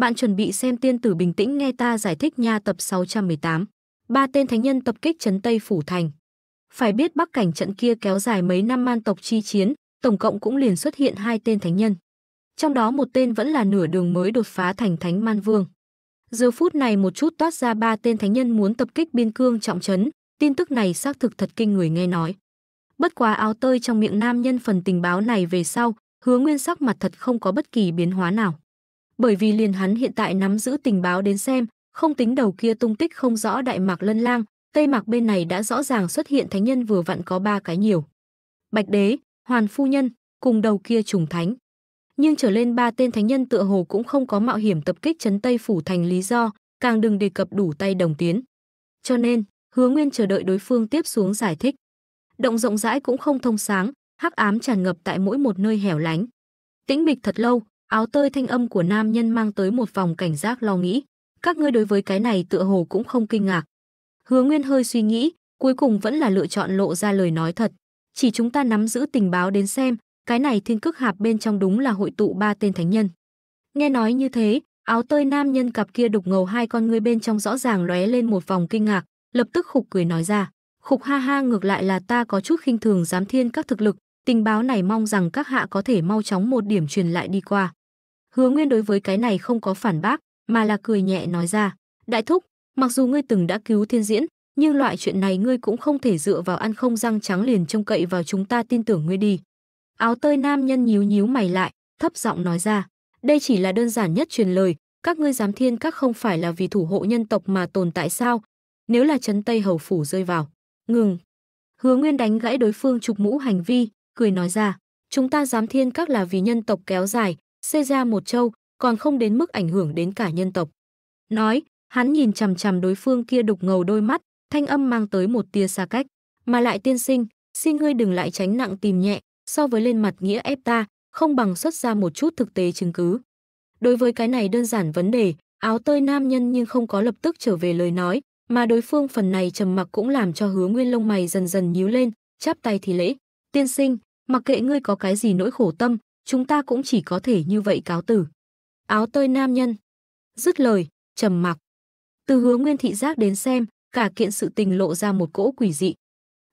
Bạn chuẩn bị xem tiên tử bình tĩnh nghe ta giải thích nha tập 618. Ba tên thánh nhân tập kích trấn Tây Phủ Thành. Phải biết bắc cảnh trận kia kéo dài mấy năm man tộc chi chiến, tổng cộng cũng liền xuất hiện hai tên thánh nhân. Trong đó một tên vẫn là nửa đường mới đột phá thành thánh man vương. Giờ phút này một chút toát ra ba tên thánh nhân muốn tập kích biên cương trọng trấn, tin tức này xác thực thật kinh người nghe nói. Bất quá áo tơi trong miệng nam nhân phần tình báo này về sau, hứa nguyên sắc mặt thật không có bất kỳ biến hóa nào bởi vì liền hắn hiện tại nắm giữ tình báo đến xem, không tính đầu kia tung tích không rõ đại mạc lân lang, tây mạc bên này đã rõ ràng xuất hiện thánh nhân vừa vặn có ba cái nhiều. Bạch đế, hoàn phu nhân, cùng đầu kia trùng thánh. Nhưng trở lên ba tên thánh nhân tựa hồ cũng không có mạo hiểm tập kích chấn Tây phủ thành lý do, càng đừng đề cập đủ tay đồng tiến. Cho nên, Hứa Nguyên chờ đợi đối phương tiếp xuống giải thích. Động rộng rãi cũng không thông sáng, hắc ám tràn ngập tại mỗi một nơi hẻo lánh. Tĩnh mịch thật lâu, Áo tơi thanh âm của nam nhân mang tới một vòng cảnh giác lo nghĩ. Các ngươi đối với cái này tựa hồ cũng không kinh ngạc. Hứa Nguyên hơi suy nghĩ, cuối cùng vẫn là lựa chọn lộ ra lời nói thật. Chỉ chúng ta nắm giữ tình báo đến xem, cái này thiên cước hạp bên trong đúng là hội tụ ba tên thánh nhân. Nghe nói như thế, áo tơi nam nhân cặp kia đục ngầu hai con ngươi bên trong rõ ràng lóe lên một vòng kinh ngạc, lập tức khục cười nói ra. Khục ha ha ngược lại là ta có chút khinh thường giám thiên các thực lực, Tình báo này mong rằng các hạ có thể mau chóng một điểm truyền lại đi qua. Hứa Nguyên đối với cái này không có phản bác, mà là cười nhẹ nói ra. Đại thúc, mặc dù ngươi từng đã cứu thiên diễn, nhưng loại chuyện này ngươi cũng không thể dựa vào ăn không răng trắng liền trông cậy vào chúng ta tin tưởng ngươi đi. Áo tơi nam nhân nhíu nhíu mày lại, thấp giọng nói ra. Đây chỉ là đơn giản nhất truyền lời, các ngươi giám thiên các không phải là vì thủ hộ nhân tộc mà tồn tại sao? Nếu là chấn Tây Hầu Phủ rơi vào. Ngừng. Hứa Nguyên đánh gãy đối phương trục mũ hành vi, cười nói ra, chúng ta dám thiên các là vì nhân tộc kéo dài, xây ra một châu, còn không đến mức ảnh hưởng đến cả nhân tộc. Nói, hắn nhìn chằm chằm đối phương kia đục ngầu đôi mắt, thanh âm mang tới một tia xa cách, mà lại tiên sinh, xin ngươi đừng lại tránh nặng tìm nhẹ, so với lên mặt nghĩa ép ta, không bằng xuất ra một chút thực tế chứng cứ. Đối với cái này đơn giản vấn đề, áo tơi nam nhân nhưng không có lập tức trở về lời nói, mà đối phương phần này trầm mặc cũng làm cho hứa nguyên lông mày dần dần nhíu lên, chắp tay thì lễ. Tiên sinh, mặc kệ ngươi có cái gì nỗi khổ tâm, chúng ta cũng chỉ có thể như vậy cáo tử. Áo tơi nam nhân. Dứt lời, trầm mặc. Từ hướng nguyên thị giác đến xem, cả kiện sự tình lộ ra một cỗ quỷ dị.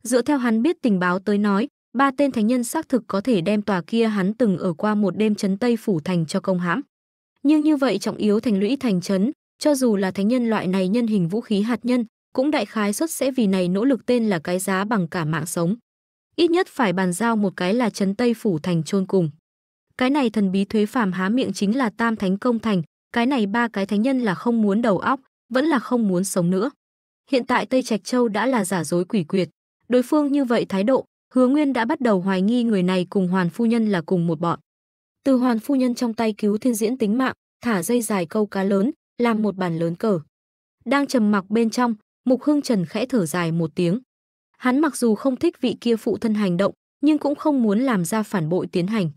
Dựa theo hắn biết tình báo tới nói, ba tên thánh nhân xác thực có thể đem tòa kia hắn từng ở qua một đêm chấn Tây phủ thành cho công hãm. Nhưng như vậy trọng yếu thành lũy thành chấn, cho dù là thánh nhân loại này nhân hình vũ khí hạt nhân, cũng đại khái xuất sẽ vì này nỗ lực tên là cái giá bằng cả mạng sống ít nhất phải bàn giao một cái là trấn Tây phủ thành chôn cùng. Cái này thần bí thuế phàm há miệng chính là Tam Thánh công thành, cái này ba cái thánh nhân là không muốn đầu óc, vẫn là không muốn sống nữa. Hiện tại Tây Trạch Châu đã là giả dối quỷ quyệt, đối phương như vậy thái độ, Hứa Nguyên đã bắt đầu hoài nghi người này cùng Hoàn phu nhân là cùng một bọn. Từ Hoàn phu nhân trong tay cứu Thiên Diễn tính mạng, thả dây dài câu cá lớn, làm một bàn lớn cờ. Đang trầm mặc bên trong, Mục Hương Trần khẽ thở dài một tiếng. Hắn mặc dù không thích vị kia phụ thân hành động, nhưng cũng không muốn làm ra phản bội tiến hành.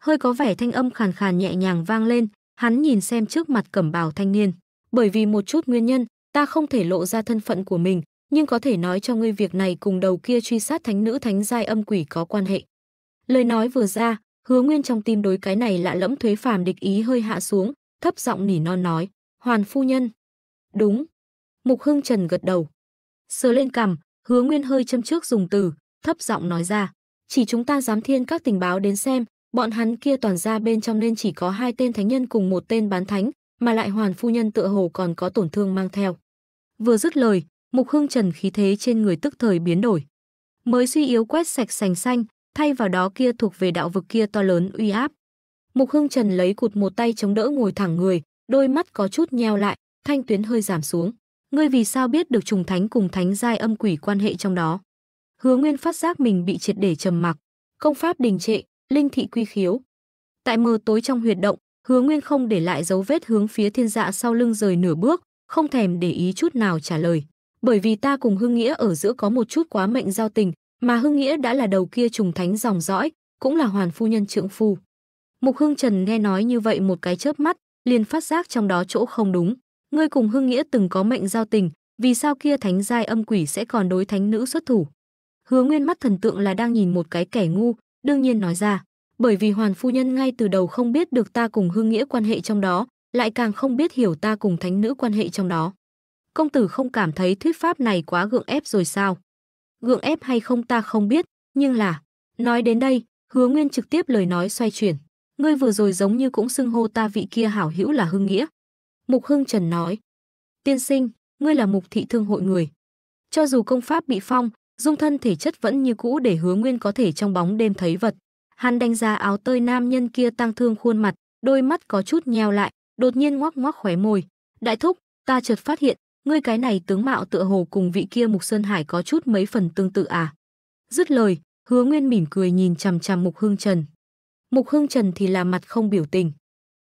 Hơi có vẻ thanh âm khàn khàn nhẹ nhàng vang lên, hắn nhìn xem trước mặt cẩm bào thanh niên. Bởi vì một chút nguyên nhân, ta không thể lộ ra thân phận của mình, nhưng có thể nói cho ngươi việc này cùng đầu kia truy sát thánh nữ thánh giai âm quỷ có quan hệ. Lời nói vừa ra, hứa nguyên trong tim đối cái này lạ lẫm thuế phàm địch ý hơi hạ xuống, thấp giọng nỉ non nói, hoàn phu nhân. Đúng. Mục hưng trần gật đầu. Sờ lên cằm, Hứa Nguyên hơi châm trước dùng từ, thấp giọng nói ra. Chỉ chúng ta dám thiên các tình báo đến xem, bọn hắn kia toàn ra bên trong nên chỉ có hai tên thánh nhân cùng một tên bán thánh, mà lại hoàn phu nhân tựa hồ còn có tổn thương mang theo. Vừa dứt lời, Mục Hương Trần khí thế trên người tức thời biến đổi. Mới suy yếu quét sạch sành xanh, thay vào đó kia thuộc về đạo vực kia to lớn uy áp. Mục Hương Trần lấy cụt một tay chống đỡ ngồi thẳng người, đôi mắt có chút nheo lại, thanh tuyến hơi giảm xuống ngươi vì sao biết được trùng thánh cùng thánh giai âm quỷ quan hệ trong đó? Hứa Nguyên phát giác mình bị triệt để trầm mặc, công pháp đình trệ, linh thị quy khiếu. Tại mờ tối trong huyệt động, Hứa Nguyên không để lại dấu vết hướng phía thiên dạ sau lưng rời nửa bước, không thèm để ý chút nào trả lời. Bởi vì ta cùng Hưng Nghĩa ở giữa có một chút quá mệnh giao tình, mà Hưng Nghĩa đã là đầu kia trùng thánh dòng dõi, cũng là hoàn phu nhân trượng phu. Mục Hưng Trần nghe nói như vậy một cái chớp mắt, liền phát giác trong đó chỗ không đúng ngươi cùng Hưng Nghĩa từng có mệnh giao tình, vì sao kia thánh giai âm quỷ sẽ còn đối thánh nữ xuất thủ? Hứa Nguyên mắt thần tượng là đang nhìn một cái kẻ ngu, đương nhiên nói ra, bởi vì Hoàn phu nhân ngay từ đầu không biết được ta cùng Hưng Nghĩa quan hệ trong đó, lại càng không biết hiểu ta cùng thánh nữ quan hệ trong đó. Công tử không cảm thấy thuyết pháp này quá gượng ép rồi sao? Gượng ép hay không ta không biết, nhưng là, nói đến đây, Hứa Nguyên trực tiếp lời nói xoay chuyển, ngươi vừa rồi giống như cũng xưng hô ta vị kia hảo hữu là Hưng Nghĩa, Mục Hưng Trần nói. Tiên sinh, ngươi là mục thị thương hội người. Cho dù công pháp bị phong, dung thân thể chất vẫn như cũ để hứa nguyên có thể trong bóng đêm thấy vật. Hắn đánh giá áo tơi nam nhân kia tăng thương khuôn mặt, đôi mắt có chút nheo lại, đột nhiên ngoắc ngoắc khóe môi. Đại thúc, ta chợt phát hiện, ngươi cái này tướng mạo tựa hồ cùng vị kia mục sơn hải có chút mấy phần tương tự à. Dứt lời, hứa nguyên mỉm cười nhìn chằm chằm mục hương trần. Mục hương trần thì là mặt không biểu tình.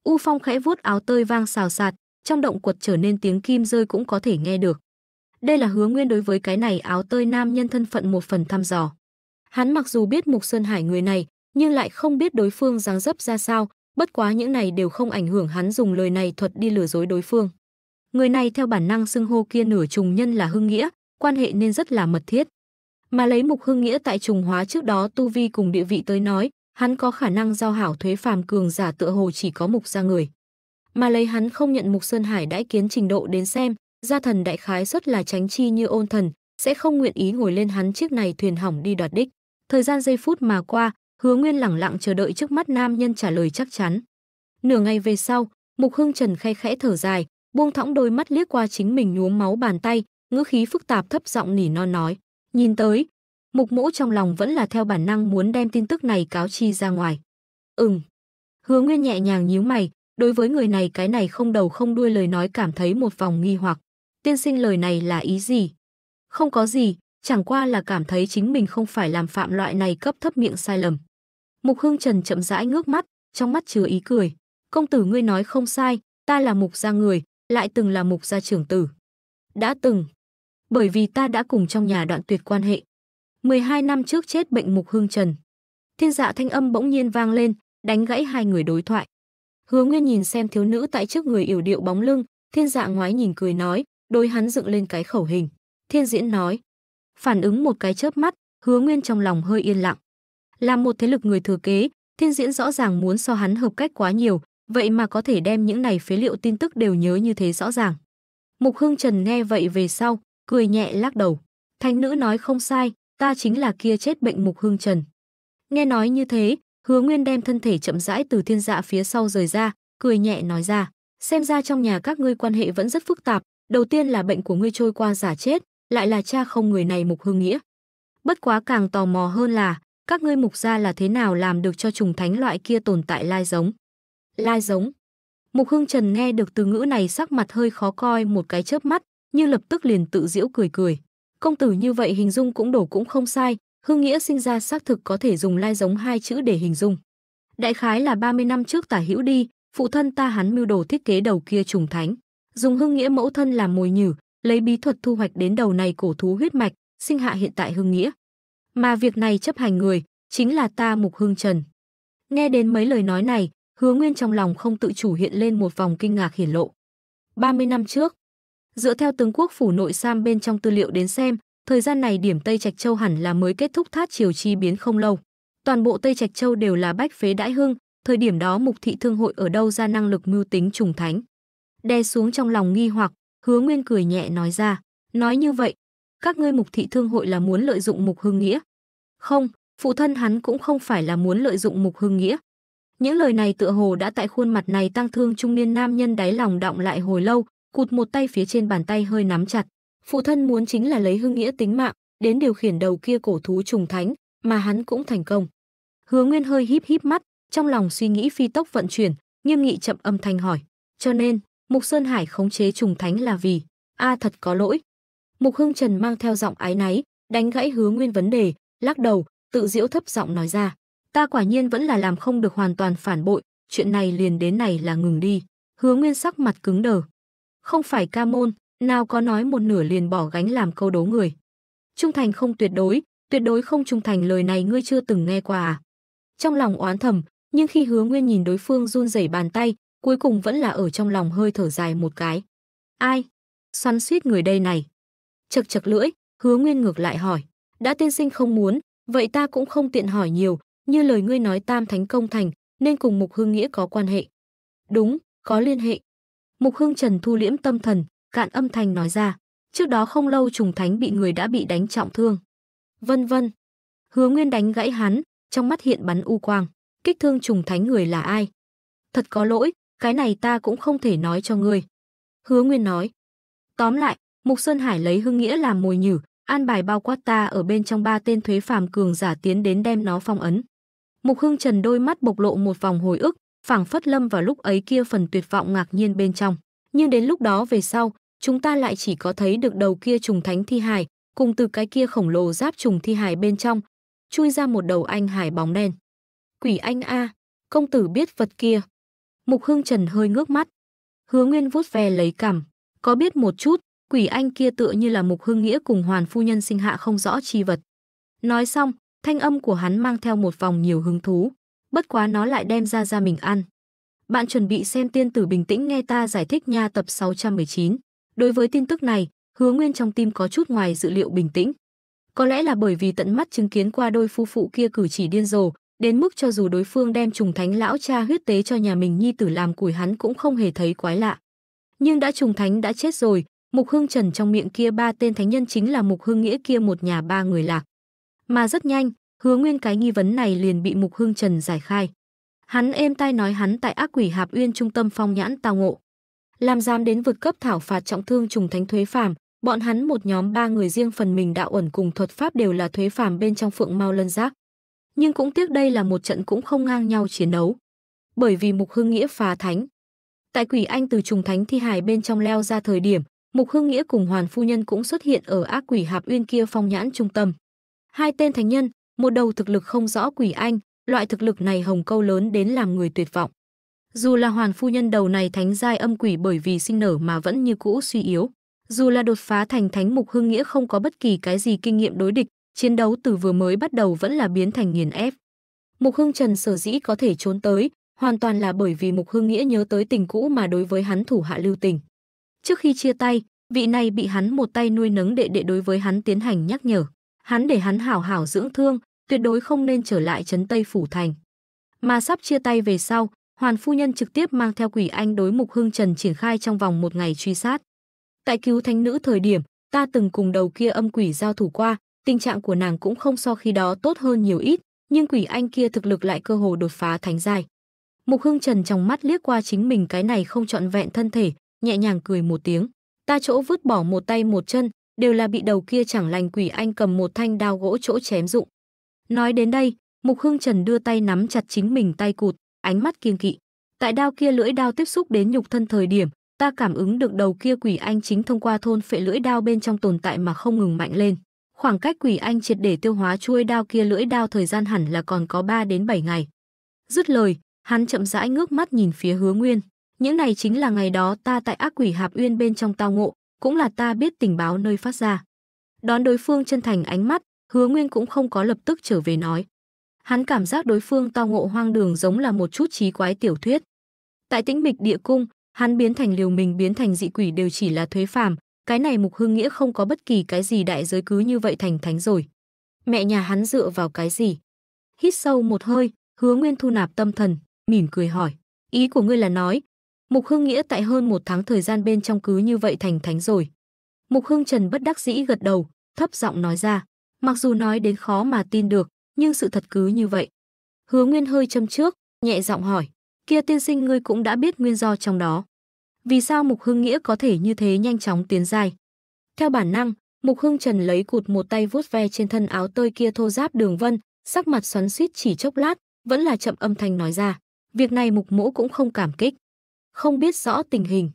U phong khẽ vuốt áo tơi vang xào xạc trong động quật trở nên tiếng kim rơi cũng có thể nghe được. Đây là hứa nguyên đối với cái này áo tơi nam nhân thân phận một phần thăm dò. Hắn mặc dù biết Mục Sơn Hải người này, nhưng lại không biết đối phương dáng dấp ra sao, bất quá những này đều không ảnh hưởng hắn dùng lời này thuật đi lừa dối đối phương. Người này theo bản năng xưng hô kia nửa trùng nhân là Hưng Nghĩa, quan hệ nên rất là mật thiết. Mà lấy Mục Hưng Nghĩa tại trùng hóa trước đó tu vi cùng địa vị tới nói, hắn có khả năng giao hảo thuế phàm cường giả tựa hồ chỉ có Mục ra người mà lấy hắn không nhận Mục Sơn Hải đãi kiến trình độ đến xem, gia thần đại khái xuất là tránh chi như ôn thần, sẽ không nguyện ý ngồi lên hắn chiếc này thuyền hỏng đi đoạt đích. Thời gian giây phút mà qua, Hứa Nguyên lẳng lặng chờ đợi trước mắt nam nhân trả lời chắc chắn. Nửa ngày về sau, Mục Hưng Trần khay khẽ thở dài, buông thõng đôi mắt liếc qua chính mình nhuốm máu bàn tay, ngữ khí phức tạp thấp giọng nỉ non nói, nhìn tới, Mục Mỗ trong lòng vẫn là theo bản năng muốn đem tin tức này cáo chi ra ngoài. Ừm. Hứa Nguyên nhẹ nhàng nhíu mày, Đối với người này cái này không đầu không đuôi lời nói cảm thấy một vòng nghi hoặc. Tiên sinh lời này là ý gì? Không có gì, chẳng qua là cảm thấy chính mình không phải làm phạm loại này cấp thấp miệng sai lầm. Mục Hương Trần chậm rãi ngước mắt, trong mắt chứa ý cười. Công tử ngươi nói không sai, ta là mục gia người, lại từng là mục gia trưởng tử. Đã từng. Bởi vì ta đã cùng trong nhà đoạn tuyệt quan hệ. 12 năm trước chết bệnh mục hương trần. Thiên dạ thanh âm bỗng nhiên vang lên, đánh gãy hai người đối thoại. Hứa Nguyên nhìn xem thiếu nữ tại trước người yểu điệu bóng lưng, thiên dạ ngoái nhìn cười nói, đôi hắn dựng lên cái khẩu hình. Thiên diễn nói, phản ứng một cái chớp mắt, Hứa Nguyên trong lòng hơi yên lặng. Là một thế lực người thừa kế, thiên diễn rõ ràng muốn so hắn hợp cách quá nhiều, vậy mà có thể đem những này phế liệu tin tức đều nhớ như thế rõ ràng. Mục Hưng Trần nghe vậy về sau, cười nhẹ lắc đầu. Thanh nữ nói không sai, ta chính là kia chết bệnh Mục Hưng Trần. Nghe nói như thế, Hứa Nguyên đem thân thể chậm rãi từ thiên dạ phía sau rời ra, cười nhẹ nói ra, xem ra trong nhà các ngươi quan hệ vẫn rất phức tạp, đầu tiên là bệnh của ngươi trôi qua giả chết, lại là cha không người này mục hương nghĩa. Bất quá càng tò mò hơn là, các ngươi mục gia là thế nào làm được cho trùng thánh loại kia tồn tại lai giống. Lai giống. Mục Hương Trần nghe được từ ngữ này sắc mặt hơi khó coi một cái chớp mắt, như lập tức liền tự giễu cười cười. Công tử như vậy hình dung cũng đổ cũng không sai, Hương Nghĩa sinh ra xác thực có thể dùng lai giống hai chữ để hình dung. Đại khái là 30 năm trước tả hữu đi, phụ thân ta hắn mưu đồ thiết kế đầu kia trùng thánh, dùng hương Nghĩa mẫu thân làm mồi nhử, lấy bí thuật thu hoạch đến đầu này cổ thú huyết mạch, sinh hạ hiện tại hương Nghĩa. Mà việc này chấp hành người, chính là ta Mục Hương Trần. Nghe đến mấy lời nói này, Hứa Nguyên trong lòng không tự chủ hiện lên một vòng kinh ngạc hiển lộ. 30 năm trước, dựa theo tướng quốc phủ nội Sam bên trong tư liệu đến xem, Thời gian này điểm Tây Trạch Châu hẳn là mới kết thúc thát triều chi biến không lâu. Toàn bộ Tây Trạch Châu đều là bách phế đãi hưng, thời điểm đó mục thị thương hội ở đâu ra năng lực mưu tính trùng thánh. Đe xuống trong lòng nghi hoặc, hứa nguyên cười nhẹ nói ra, nói như vậy, các ngươi mục thị thương hội là muốn lợi dụng mục hưng nghĩa. Không, phụ thân hắn cũng không phải là muốn lợi dụng mục hưng nghĩa. Những lời này tựa hồ đã tại khuôn mặt này tăng thương trung niên nam nhân đáy lòng động lại hồi lâu, cụt một tay phía trên bàn tay hơi nắm chặt, Phụ thân muốn chính là lấy hưng nghĩa tính mạng, đến điều khiển đầu kia cổ thú trùng thánh, mà hắn cũng thành công. Hứa Nguyên hơi híp híp mắt, trong lòng suy nghĩ phi tốc vận chuyển, nghiêm nghị chậm âm thanh hỏi, cho nên, Mục Sơn Hải khống chế trùng thánh là vì, a thật có lỗi. Mục Hưng Trần mang theo giọng ái náy, đánh gãy Hứa Nguyên vấn đề, lắc đầu, tự diễu thấp giọng nói ra, ta quả nhiên vẫn là làm không được hoàn toàn phản bội, chuyện này liền đến này là ngừng đi. Hứa Nguyên sắc mặt cứng đờ. Không phải ca môn, nào có nói một nửa liền bỏ gánh làm câu đố người. Trung thành không tuyệt đối, tuyệt đối không trung thành lời này ngươi chưa từng nghe qua à? Trong lòng oán thầm, nhưng khi Hứa Nguyên nhìn đối phương run rẩy bàn tay, cuối cùng vẫn là ở trong lòng hơi thở dài một cái. Ai? Xoắn suýt người đây này. Chật chật lưỡi, Hứa Nguyên ngược lại hỏi, đã tiên sinh không muốn, vậy ta cũng không tiện hỏi nhiều, như lời ngươi nói tam thánh công thành, nên cùng Mục Hương Nghĩa có quan hệ. Đúng, có liên hệ. Mục Hương Trần thu liễm tâm thần, cạn âm thanh nói ra. Trước đó không lâu trùng thánh bị người đã bị đánh trọng thương. Vân vân. Hứa Nguyên đánh gãy hắn, trong mắt hiện bắn u quang. Kích thương trùng thánh người là ai? Thật có lỗi, cái này ta cũng không thể nói cho ngươi. Hứa Nguyên nói. Tóm lại, Mục Sơn Hải lấy hưng nghĩa làm mồi nhử, an bài bao quát ta ở bên trong ba tên thuế phàm cường giả tiến đến đem nó phong ấn. Mục Hưng Trần đôi mắt bộc lộ một vòng hồi ức, phảng phất lâm vào lúc ấy kia phần tuyệt vọng ngạc nhiên bên trong. Nhưng đến lúc đó về sau, chúng ta lại chỉ có thấy được đầu kia trùng thánh thi hài, cùng từ cái kia khổng lồ giáp trùng thi hài bên trong, chui ra một đầu anh hải bóng đen. Quỷ anh A, công tử biết vật kia. Mục hương Trần hơi ngước mắt. Hứa Nguyên vuốt ve lấy cằm, có biết một chút, quỷ anh kia tựa như là Mục hương Nghĩa cùng Hoàn Phu Nhân sinh hạ không rõ chi vật. Nói xong, thanh âm của hắn mang theo một vòng nhiều hứng thú, bất quá nó lại đem ra ra mình ăn. Bạn chuẩn bị xem tiên tử bình tĩnh nghe ta giải thích nha tập 619. Đối với tin tức này, Hứa Nguyên trong tim có chút ngoài dự liệu bình tĩnh. Có lẽ là bởi vì tận mắt chứng kiến qua đôi phu phụ kia cử chỉ điên rồ, đến mức cho dù đối phương đem trùng thánh lão cha huyết tế cho nhà mình nhi tử làm củi hắn cũng không hề thấy quái lạ. Nhưng đã trùng thánh đã chết rồi, Mục Hưng Trần trong miệng kia ba tên thánh nhân chính là Mục Hưng Nghĩa kia một nhà ba người lạc. Mà rất nhanh, Hứa Nguyên cái nghi vấn này liền bị Mục Hưng Trần giải khai. Hắn êm tai nói hắn tại Ác Quỷ Hạp Uyên trung tâm phong nhãn tao ngộ làm giám đến vượt cấp thảo phạt trọng thương trùng thánh thuế phàm, bọn hắn một nhóm ba người riêng phần mình đạo ẩn cùng thuật pháp đều là thuế phàm bên trong phượng mau lân giác. Nhưng cũng tiếc đây là một trận cũng không ngang nhau chiến đấu. Bởi vì Mục Hưng Nghĩa phá thánh. Tại quỷ anh từ trùng thánh thi hài bên trong leo ra thời điểm, Mục Hưng Nghĩa cùng Hoàn Phu Nhân cũng xuất hiện ở ác quỷ hạp uyên kia phong nhãn trung tâm. Hai tên thánh nhân, một đầu thực lực không rõ quỷ anh, loại thực lực này hồng câu lớn đến làm người tuyệt vọng. Dù là hoàn phu nhân đầu này thánh giai âm quỷ bởi vì sinh nở mà vẫn như cũ suy yếu, dù là đột phá thành thánh mục hưng nghĩa không có bất kỳ cái gì kinh nghiệm đối địch, chiến đấu từ vừa mới bắt đầu vẫn là biến thành nghiền ép. Mục Hưng Trần sở dĩ có thể trốn tới, hoàn toàn là bởi vì Mục Hưng Nghĩa nhớ tới tình cũ mà đối với hắn thủ hạ lưu tình. Trước khi chia tay, vị này bị hắn một tay nuôi nấng đệ đệ đối với hắn tiến hành nhắc nhở. Hắn để hắn hảo hảo dưỡng thương, tuyệt đối không nên trở lại trấn Tây Phủ Thành. Mà sắp chia tay về sau, Hoàn Phu Nhân trực tiếp mang theo quỷ anh đối mục hưng trần triển khai trong vòng một ngày truy sát. Tại cứu thánh nữ thời điểm, ta từng cùng đầu kia âm quỷ giao thủ qua, tình trạng của nàng cũng không so khi đó tốt hơn nhiều ít, nhưng quỷ anh kia thực lực lại cơ hồ đột phá thánh giai. Mục Hưng Trần trong mắt liếc qua chính mình cái này không trọn vẹn thân thể, nhẹ nhàng cười một tiếng. Ta chỗ vứt bỏ một tay một chân, đều là bị đầu kia chẳng lành quỷ anh cầm một thanh đao gỗ chỗ chém dụng. Nói đến đây, Mục Hưng Trần đưa tay nắm chặt chính mình tay cụt, ánh mắt kiên kỵ. Tại đao kia lưỡi đao tiếp xúc đến nhục thân thời điểm, ta cảm ứng được đầu kia quỷ anh chính thông qua thôn phệ lưỡi đao bên trong tồn tại mà không ngừng mạnh lên. Khoảng cách quỷ anh triệt để tiêu hóa chuôi đao kia lưỡi đao thời gian hẳn là còn có 3 đến 7 ngày. Dứt lời, hắn chậm rãi ngước mắt nhìn phía Hứa Nguyên. Những này chính là ngày đó ta tại ác quỷ hạp uyên bên trong tao ngộ, cũng là ta biết tình báo nơi phát ra. Đón đối phương chân thành ánh mắt, Hứa Nguyên cũng không có lập tức trở về nói. Hắn cảm giác đối phương tao ngộ hoang đường giống là một chút trí quái tiểu thuyết. Tại tĩnh mịch địa cung, hắn biến thành liều mình biến thành dị quỷ đều chỉ là thuế phàm, cái này mục hưng nghĩa không có bất kỳ cái gì đại giới cứ như vậy thành thánh rồi. Mẹ nhà hắn dựa vào cái gì? Hít sâu một hơi, hứa nguyên thu nạp tâm thần, mỉm cười hỏi. Ý của ngươi là nói, Mục Hưng Nghĩa tại hơn một tháng thời gian bên trong cứ như vậy thành thánh rồi. Mục Hưng Trần bất đắc dĩ gật đầu, thấp giọng nói ra. Mặc dù nói đến khó mà tin được, nhưng sự thật cứ như vậy. Hứa Nguyên hơi châm trước, nhẹ giọng hỏi, kia tiên sinh ngươi cũng đã biết nguyên do trong đó. Vì sao Mục Hưng Nghĩa có thể như thế nhanh chóng tiến dài? Theo bản năng, Mục Hưng Trần lấy cụt một tay vuốt ve trên thân áo tơi kia thô giáp đường vân, sắc mặt xoắn xít chỉ chốc lát, vẫn là chậm âm thanh nói ra. Việc này Mục Mỗ cũng không cảm kích. Không biết rõ tình hình.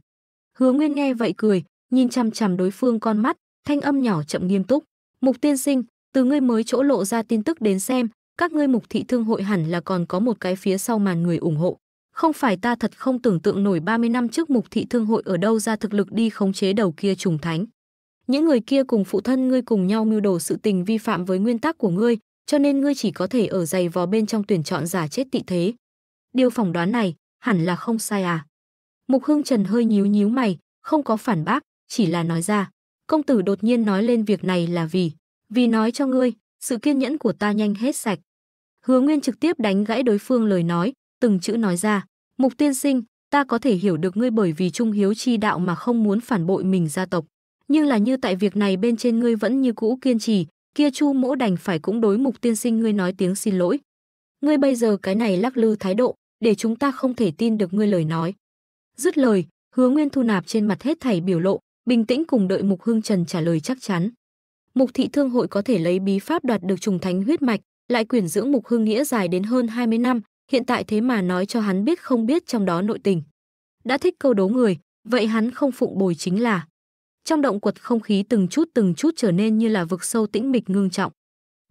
Hứa Nguyên nghe vậy cười, nhìn chằm chằm đối phương con mắt, thanh âm nhỏ chậm nghiêm túc. Mục tiên sinh, từ ngươi mới chỗ lộ ra tin tức đến xem, các ngươi mục thị thương hội hẳn là còn có một cái phía sau màn người ủng hộ. Không phải ta thật không tưởng tượng nổi 30 năm trước mục thị thương hội ở đâu ra thực lực đi khống chế đầu kia trùng thánh. Những người kia cùng phụ thân ngươi cùng nhau mưu đồ sự tình vi phạm với nguyên tắc của ngươi, cho nên ngươi chỉ có thể ở dày vò bên trong tuyển chọn giả chết tị thế. Điều phỏng đoán này, hẳn là không sai à. Mục Hưng Trần hơi nhíu nhíu mày, không có phản bác, chỉ là nói ra. Công tử đột nhiên nói lên việc này là vì vì nói cho ngươi, sự kiên nhẫn của ta nhanh hết sạch. Hứa Nguyên trực tiếp đánh gãy đối phương lời nói, từng chữ nói ra. Mục tiên sinh, ta có thể hiểu được ngươi bởi vì trung hiếu chi đạo mà không muốn phản bội mình gia tộc. Nhưng là như tại việc này bên trên ngươi vẫn như cũ kiên trì, kia chu mỗ đành phải cũng đối mục tiên sinh ngươi nói tiếng xin lỗi. Ngươi bây giờ cái này lắc lư thái độ, để chúng ta không thể tin được ngươi lời nói. Dứt lời, hứa nguyên thu nạp trên mặt hết thảy biểu lộ, bình tĩnh cùng đợi mục hương trần trả lời chắc chắn. Mục thị thương hội có thể lấy bí pháp đoạt được trùng thánh huyết mạch, lại quyển dưỡng mục hương nghĩa dài đến hơn 20 năm, hiện tại thế mà nói cho hắn biết không biết trong đó nội tình. Đã thích câu đố người, vậy hắn không phụng bồi chính là. Trong động quật không khí từng chút từng chút trở nên như là vực sâu tĩnh mịch ngưng trọng.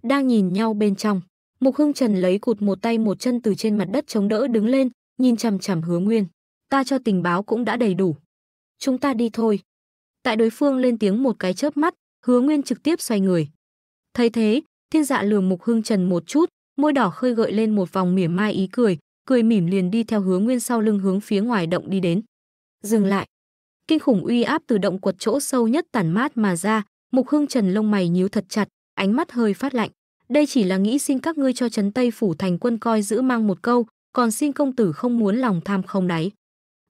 Đang nhìn nhau bên trong, Mục Hưng Trần lấy cụt một tay một chân từ trên mặt đất chống đỡ đứng lên, nhìn chằm chằm Hứa Nguyên. Ta cho tình báo cũng đã đầy đủ. Chúng ta đi thôi. Tại đối phương lên tiếng một cái chớp mắt, Hứa Nguyên trực tiếp xoay người. Thấy thế, Thiên Dạ lườm Mục Hưng Trần một chút, môi đỏ khơi gợi lên một vòng mỉa mai ý cười, cười mỉm liền đi theo Hứa Nguyên sau lưng hướng phía ngoài động đi đến. Dừng lại. Kinh khủng uy áp từ động quật chỗ sâu nhất tản mát mà ra, Mục Hưng Trần lông mày nhíu thật chặt, ánh mắt hơi phát lạnh. Đây chỉ là nghĩ xin các ngươi cho trấn Tây phủ thành quân coi giữ mang một câu, còn xin công tử không muốn lòng tham không đáy.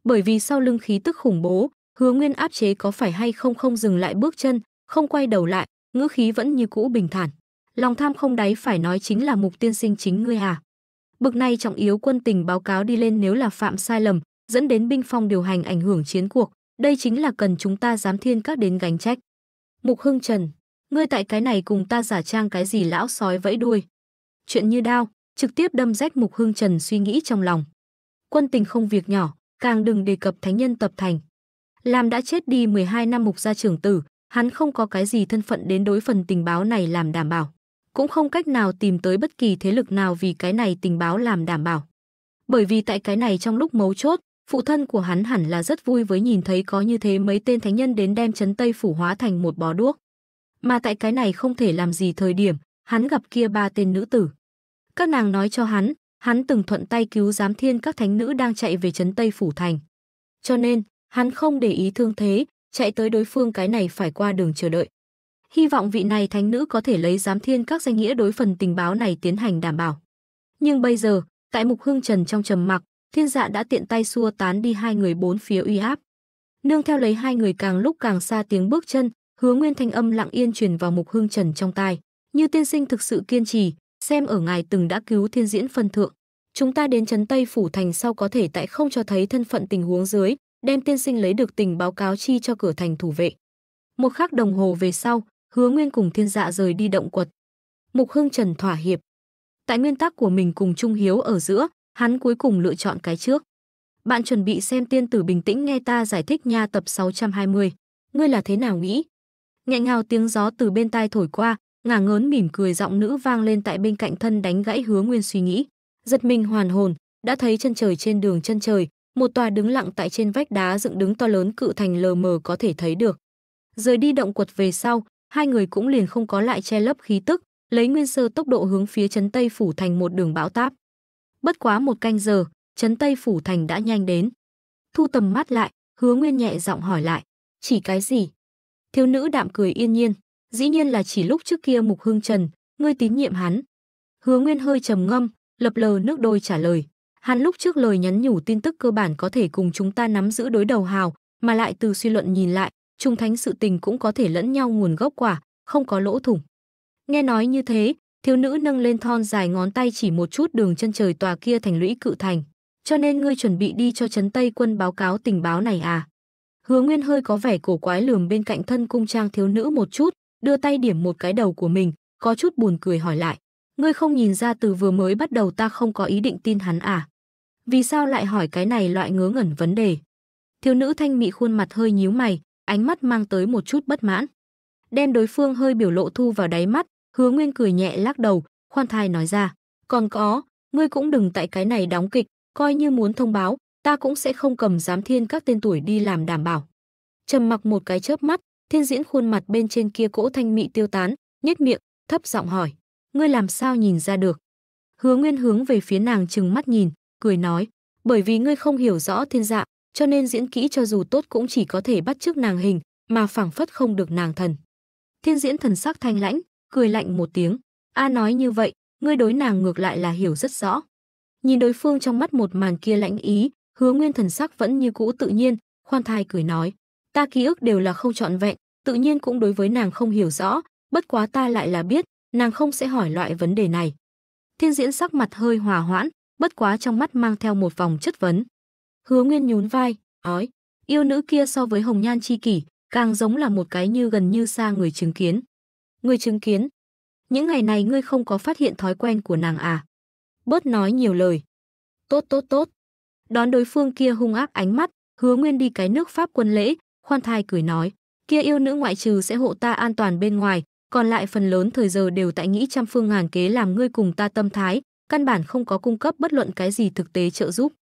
Bởi vì sau lưng khí tức khủng bố, Hứa Nguyên áp chế có phải hay không không dừng lại bước chân, không quay đầu lại, ngữ khí vẫn như cũ bình thản. Lòng tham không đáy phải nói chính là mục tiên sinh chính ngươi à. Bực này trọng yếu quân tình báo cáo đi lên nếu là phạm sai lầm, dẫn đến binh phong điều hành ảnh hưởng chiến cuộc, đây chính là cần chúng ta giám thiên các đến gánh trách. Mục Hưng Trần, ngươi tại cái này cùng ta giả trang cái gì lão sói vẫy đuôi. Chuyện như đao, trực tiếp đâm rách Mục Hưng Trần suy nghĩ trong lòng. Quân tình không việc nhỏ, càng đừng đề cập thánh nhân tập thành. Làm đã chết đi 12 năm mục gia trưởng tử, hắn không có cái gì thân phận đến đối phần tình báo này làm đảm bảo, cũng không cách nào tìm tới bất kỳ thế lực nào vì cái này tình báo làm đảm bảo. Bởi vì tại cái này trong lúc mấu chốt, phụ thân của hắn hẳn là rất vui với nhìn thấy có như thế mấy tên thánh nhân đến đem chấn Tây phủ hóa thành một bó đuốc. Mà tại cái này không thể làm gì thời điểm, hắn gặp kia ba tên nữ tử. Các nàng nói cho hắn, hắn từng thuận tay cứu giám thiên các thánh nữ đang chạy về chấn Tây Phủ Thành. Cho nên, hắn không để ý thương thế, chạy tới đối phương cái này phải qua đường chờ đợi. Hy vọng vị này thánh nữ có thể lấy giám thiên các danh nghĩa đối phần tình báo này tiến hành đảm bảo. Nhưng bây giờ, tại Mục Hương Trần trong trầm mặc, thiên dạ đã tiện tay xua tán đi hai người bốn phía uy áp. Nương theo lấy hai người càng lúc càng xa tiếng bước chân, hứa nguyên thanh âm lặng yên truyền vào Mục Hương Trần trong tai. Như tiên sinh thực sự kiên trì, xem ở ngài từng đã cứu thiên diễn phân thượng. Chúng ta đến Trấn Tây Phủ Thành sau có thể tại không cho thấy thân phận tình huống dưới, đem tiên sinh lấy được tình báo cáo chi cho cửa thành thủ vệ. Một khắc đồng hồ về sau, hứa nguyên cùng thiên dạ rời đi động quật. Mục Hưng Trần thỏa hiệp. Tại nguyên tắc của mình cùng Trung Hiếu ở giữa, hắn cuối cùng lựa chọn cái trước. Bạn chuẩn bị xem tiên tử bình tĩnh nghe ta giải thích nha tập 620. Ngươi là thế nào nghĩ? Ngạnh ngào tiếng gió từ bên tai thổi qua, ngả ngớn mỉm cười giọng nữ vang lên tại bên cạnh thân đánh gãy hứa nguyên suy nghĩ. Giật mình hoàn hồn, đã thấy chân trời trên đường chân trời, một tòa đứng lặng tại trên vách đá dựng đứng to lớn cự thành lờ mờ có thể thấy được. Rời đi động quật về sau, hai người cũng liền không có lại che lấp khí tức, lấy nguyên sơ tốc độ hướng phía chấn Tây phủ thành một đường bão táp. Bất quá một canh giờ, chấn Tây phủ thành đã nhanh đến. Thu tầm mắt lại, Hứa Nguyên nhẹ giọng hỏi lại, "Chỉ cái gì?" Thiếu nữ đạm cười yên nhiên, dĩ nhiên là chỉ lúc trước kia Mục hương Trần, ngươi tín nhiệm hắn. Hứa Nguyên hơi trầm ngâm, lập lờ nước đôi trả lời, Hắn lúc trước lời nhắn nhủ tin tức cơ bản có thể cùng chúng ta nắm giữ đối đầu hào, mà lại từ suy luận nhìn lại, trung thánh sự tình cũng có thể lẫn nhau nguồn gốc quả, không có lỗ thủng. Nghe nói như thế, thiếu nữ nâng lên thon dài ngón tay chỉ một chút đường chân trời tòa kia thành lũy cự thành. Cho nên ngươi chuẩn bị đi cho chấn Tây quân báo cáo tình báo này à? Hứa Nguyên hơi có vẻ cổ quái lườm bên cạnh thân cung trang thiếu nữ một chút, đưa tay điểm một cái đầu của mình, có chút buồn cười hỏi lại. Ngươi không nhìn ra từ vừa mới bắt đầu ta không có ý định tin hắn à? Vì sao lại hỏi cái này loại ngớ ngẩn vấn đề? Thiếu nữ thanh mỹ khuôn mặt hơi nhíu mày, ánh mắt mang tới một chút bất mãn. Đem đối phương hơi biểu lộ thu vào đáy mắt, Hứa Nguyên cười nhẹ lắc đầu, khoan thai nói ra, "Còn có, ngươi cũng đừng tại cái này đóng kịch, coi như muốn thông báo, ta cũng sẽ không cầm giám thiên các tên tuổi đi làm đảm bảo." Trầm mặc một cái chớp mắt, Thiên Diễn khuôn mặt bên trên kia cỗ thanh mị tiêu tán, nhếch miệng, thấp giọng hỏi, "Ngươi làm sao nhìn ra được?" Hứa Nguyên hướng về phía nàng trừng mắt nhìn, cười nói, bởi vì ngươi không hiểu rõ thiên dạ, cho nên diễn kỹ cho dù tốt cũng chỉ có thể bắt chước nàng hình, mà phảng phất không được nàng thần. Thiên diễn thần sắc thanh lãnh, cười lạnh một tiếng, a nói như vậy, ngươi đối nàng ngược lại là hiểu rất rõ. Nhìn đối phương trong mắt một màn kia lãnh ý, hứa nguyên thần sắc vẫn như cũ tự nhiên, khoan thai cười nói, ta ký ức đều là không trọn vẹn, tự nhiên cũng đối với nàng không hiểu rõ, bất quá ta lại là biết, nàng không sẽ hỏi loại vấn đề này. Thiên diễn sắc mặt hơi hòa hoãn, bất quá trong mắt mang theo một vòng chất vấn. Hứa Nguyên nhún vai, nói, yêu nữ kia so với hồng nhan chi kỷ, càng giống là một cái như gần như xa người chứng kiến. Người chứng kiến, những ngày này ngươi không có phát hiện thói quen của nàng à? Bớt nói nhiều lời. Tốt tốt tốt. Đón đối phương kia hung ác ánh mắt, hứa nguyên đi cái nước Pháp quân lễ, khoan thai cười nói, kia yêu nữ ngoại trừ sẽ hộ ta an toàn bên ngoài, còn lại phần lớn thời giờ đều tại nghĩ trăm phương ngàn kế làm ngươi cùng ta tâm thái, căn bản không có cung cấp bất luận cái gì thực tế trợ giúp.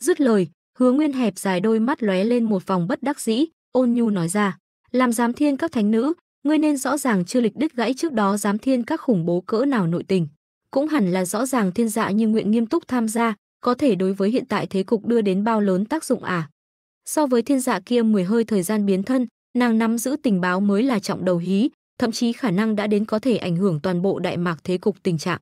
Dứt lời, Hứa Nguyên hẹp dài đôi mắt lóe lên một vòng bất đắc dĩ, ôn nhu nói ra, làm giám thiên các thánh nữ, ngươi nên rõ ràng chưa lịch đứt gãy trước đó giám thiên các khủng bố cỡ nào nội tình. Cũng hẳn là rõ ràng thiên dạ như nguyện nghiêm túc tham gia, có thể đối với hiện tại thế cục đưa đến bao lớn tác dụng à. So với thiên dạ kia mười hơi thời gian biến thân, nàng nắm giữ tình báo mới là trọng đầu hí, thậm chí khả năng đã đến có thể ảnh hưởng toàn bộ đại mạc thế cục tình trạng.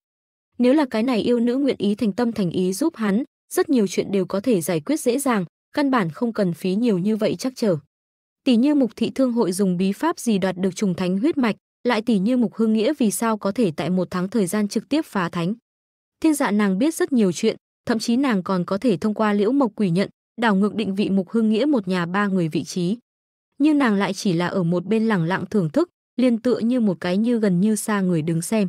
Nếu là cái này yêu nữ nguyện ý thành tâm thành ý giúp hắn, rất nhiều chuyện đều có thể giải quyết dễ dàng, căn bản không cần phí nhiều như vậy chắc trở. Tỷ như Mục thị thương hội dùng bí pháp gì đoạt được trùng thánh huyết mạch, lại tỷ như Mục Hương Nghĩa vì sao có thể tại một tháng thời gian trực tiếp phá thánh. Thiên dạ nàng biết rất nhiều chuyện, thậm chí nàng còn có thể thông qua liễu mộc quỷ nhận, đảo ngược định vị Mục Hương Nghĩa một nhà ba người vị trí. Nhưng nàng lại chỉ là ở một bên lẳng lặng thưởng thức, liền tựa như một cái như gần như xa người đứng xem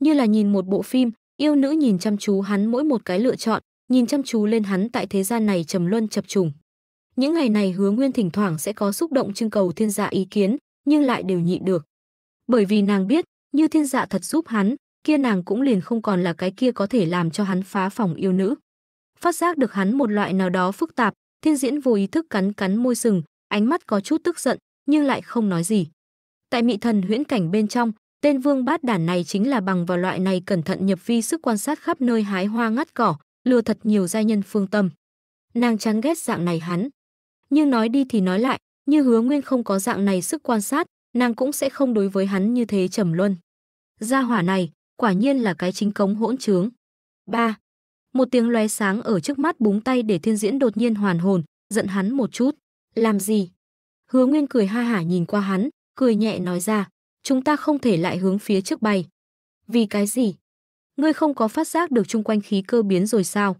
như là nhìn một bộ phim, yêu nữ nhìn chăm chú hắn mỗi một cái lựa chọn, nhìn chăm chú lên hắn tại thế gian này trầm luân chập trùng. Những ngày này Hứa Nguyên thỉnh thoảng sẽ có xúc động trưng cầu thiên dạ ý kiến, nhưng lại đều nhịn được. Bởi vì nàng biết, như thiên dạ thật giúp hắn, kia nàng cũng liền không còn là cái kia có thể làm cho hắn phá phòng yêu nữ. Phát giác được hắn một loại nào đó phức tạp, thiên diễn vô ý thức cắn cắn môi sừng, ánh mắt có chút tức giận, nhưng lại không nói gì. Tại mị thần huyễn cảnh bên trong, Tên vương bát đản này chính là bằng vào loại này cẩn thận nhập vi sức quan sát khắp nơi hái hoa ngắt cỏ, lừa thật nhiều gia nhân phương tâm. Nàng chán ghét dạng này hắn. Nhưng nói đi thì nói lại, như hứa nguyên không có dạng này sức quan sát, nàng cũng sẽ không đối với hắn như thế trầm luân. Gia hỏa này, quả nhiên là cái chính cống hỗn trướng. 3. Một tiếng lóe sáng ở trước mắt búng tay để thiên diễn đột nhiên hoàn hồn, giận hắn một chút. Làm gì? Hứa Nguyên cười ha hả nhìn qua hắn, cười nhẹ nói ra. Chúng ta không thể lại hướng phía trước bay. Vì cái gì? Ngươi không có phát giác được chung quanh khí cơ biến rồi sao?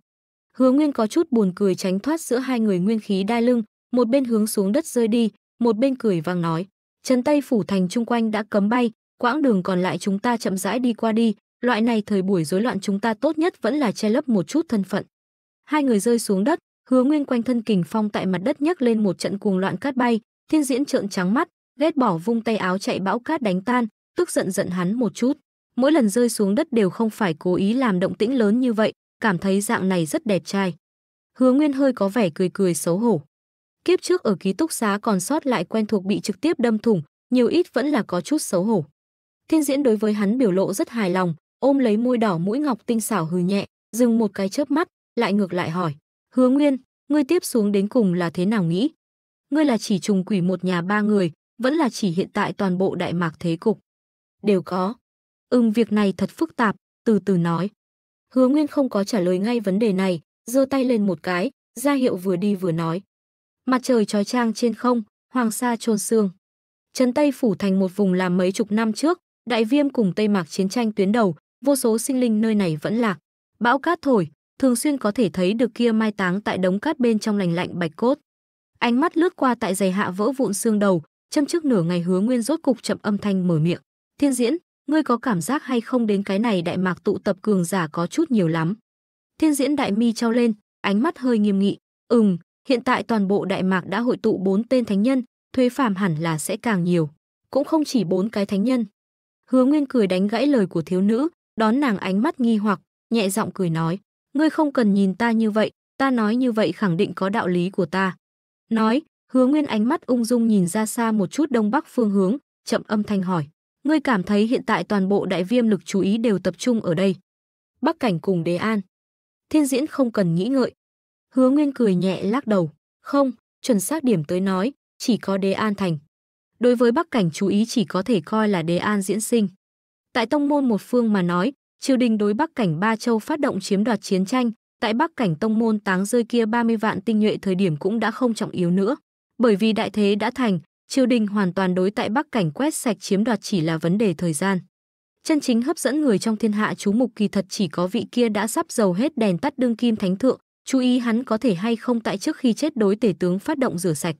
Hứa Nguyên có chút buồn cười tránh thoát giữa hai người nguyên khí đai lưng, một bên hướng xuống đất rơi đi, một bên cười vang nói. Trấn Tây Phủ Thành chung quanh đã cấm bay, quãng đường còn lại chúng ta chậm rãi đi qua đi, loại này thời buổi rối loạn chúng ta tốt nhất vẫn là che lấp một chút thân phận. Hai người rơi xuống đất, Hứa Nguyên quanh thân kình phong tại mặt đất nhấc lên một trận cuồng loạn cát bay, Thiên Diễn trợn trắng mắt, ghét bỏ vung tay áo chạy bão cát đánh tan, tức giận giận hắn một chút. Mỗi lần rơi xuống đất đều không phải cố ý làm động tĩnh lớn như vậy, cảm thấy dạng này rất đẹp trai. Hứa Nguyên hơi có vẻ cười cười xấu hổ. Kiếp trước ở ký túc xá còn sót lại quen thuộc bị trực tiếp đâm thủng, nhiều ít vẫn là có chút xấu hổ. Thiên Diễn đối với hắn biểu lộ rất hài lòng, ôm lấy môi đỏ mũi ngọc tinh xảo hừ nhẹ, dừng một cái chớp mắt, lại ngược lại hỏi: "Hứa Nguyên, ngươi tiếp xuống đến cùng là thế nào nghĩ? Ngươi là chỉ trùng quỷ một nhà ba người, vẫn là chỉ hiện tại toàn bộ Đại Mạc thế cục. Đều có. Ừm việc này thật phức tạp, từ từ nói. Hứa Nguyên không có trả lời ngay vấn đề này, giơ tay lên một cái, ra hiệu vừa đi vừa nói. Mặt trời trói trang trên không, hoàng sa trôn xương. Trấn Tây phủ thành một vùng làm mấy chục năm trước, đại viêm cùng Tây Mạc chiến tranh tuyến đầu, vô số sinh linh nơi này vẫn lạc. Bão cát thổi, thường xuyên có thể thấy được kia mai táng tại đống cát bên trong lành lạnh bạch cốt. Ánh mắt lướt qua tại giày hạ vỡ vụn xương đầu, châm trước nửa ngày hứa nguyên rốt cục chậm âm thanh mở miệng thiên diễn ngươi có cảm giác hay không đến cái này đại mạc tụ tập cường giả có chút nhiều lắm thiên diễn đại mi trao lên ánh mắt hơi nghiêm nghị ừm hiện tại toàn bộ đại mạc đã hội tụ bốn tên thánh nhân thuế phàm hẳn là sẽ càng nhiều cũng không chỉ bốn cái thánh nhân hứa nguyên cười đánh gãy lời của thiếu nữ đón nàng ánh mắt nghi hoặc nhẹ giọng cười nói ngươi không cần nhìn ta như vậy ta nói như vậy khẳng định có đạo lý của ta nói Hứa Nguyên ánh mắt ung dung nhìn ra xa một chút đông bắc phương hướng, chậm âm thanh hỏi. Ngươi cảm thấy hiện tại toàn bộ đại viêm lực chú ý đều tập trung ở đây. Bắc cảnh cùng đế an. Thiên diễn không cần nghĩ ngợi. Hứa Nguyên cười nhẹ lắc đầu. Không, chuẩn xác điểm tới nói, chỉ có đế an thành. Đối với bắc cảnh chú ý chỉ có thể coi là đế an diễn sinh. Tại tông môn một phương mà nói, triều đình đối bắc cảnh ba châu phát động chiếm đoạt chiến tranh, tại bắc cảnh tông môn táng rơi kia 30 vạn tinh nhuệ thời điểm cũng đã không trọng yếu nữa. Bởi vì đại thế đã thành, triều đình hoàn toàn đối tại Bắc Cảnh quét sạch chiếm đoạt chỉ là vấn đề thời gian. Chân chính hấp dẫn người trong thiên hạ chú mục kỳ thật chỉ có vị kia đã sắp dầu hết đèn tắt đương kim thánh thượng, chú ý hắn có thể hay không tại trước khi chết đối tể tướng phát động rửa sạch.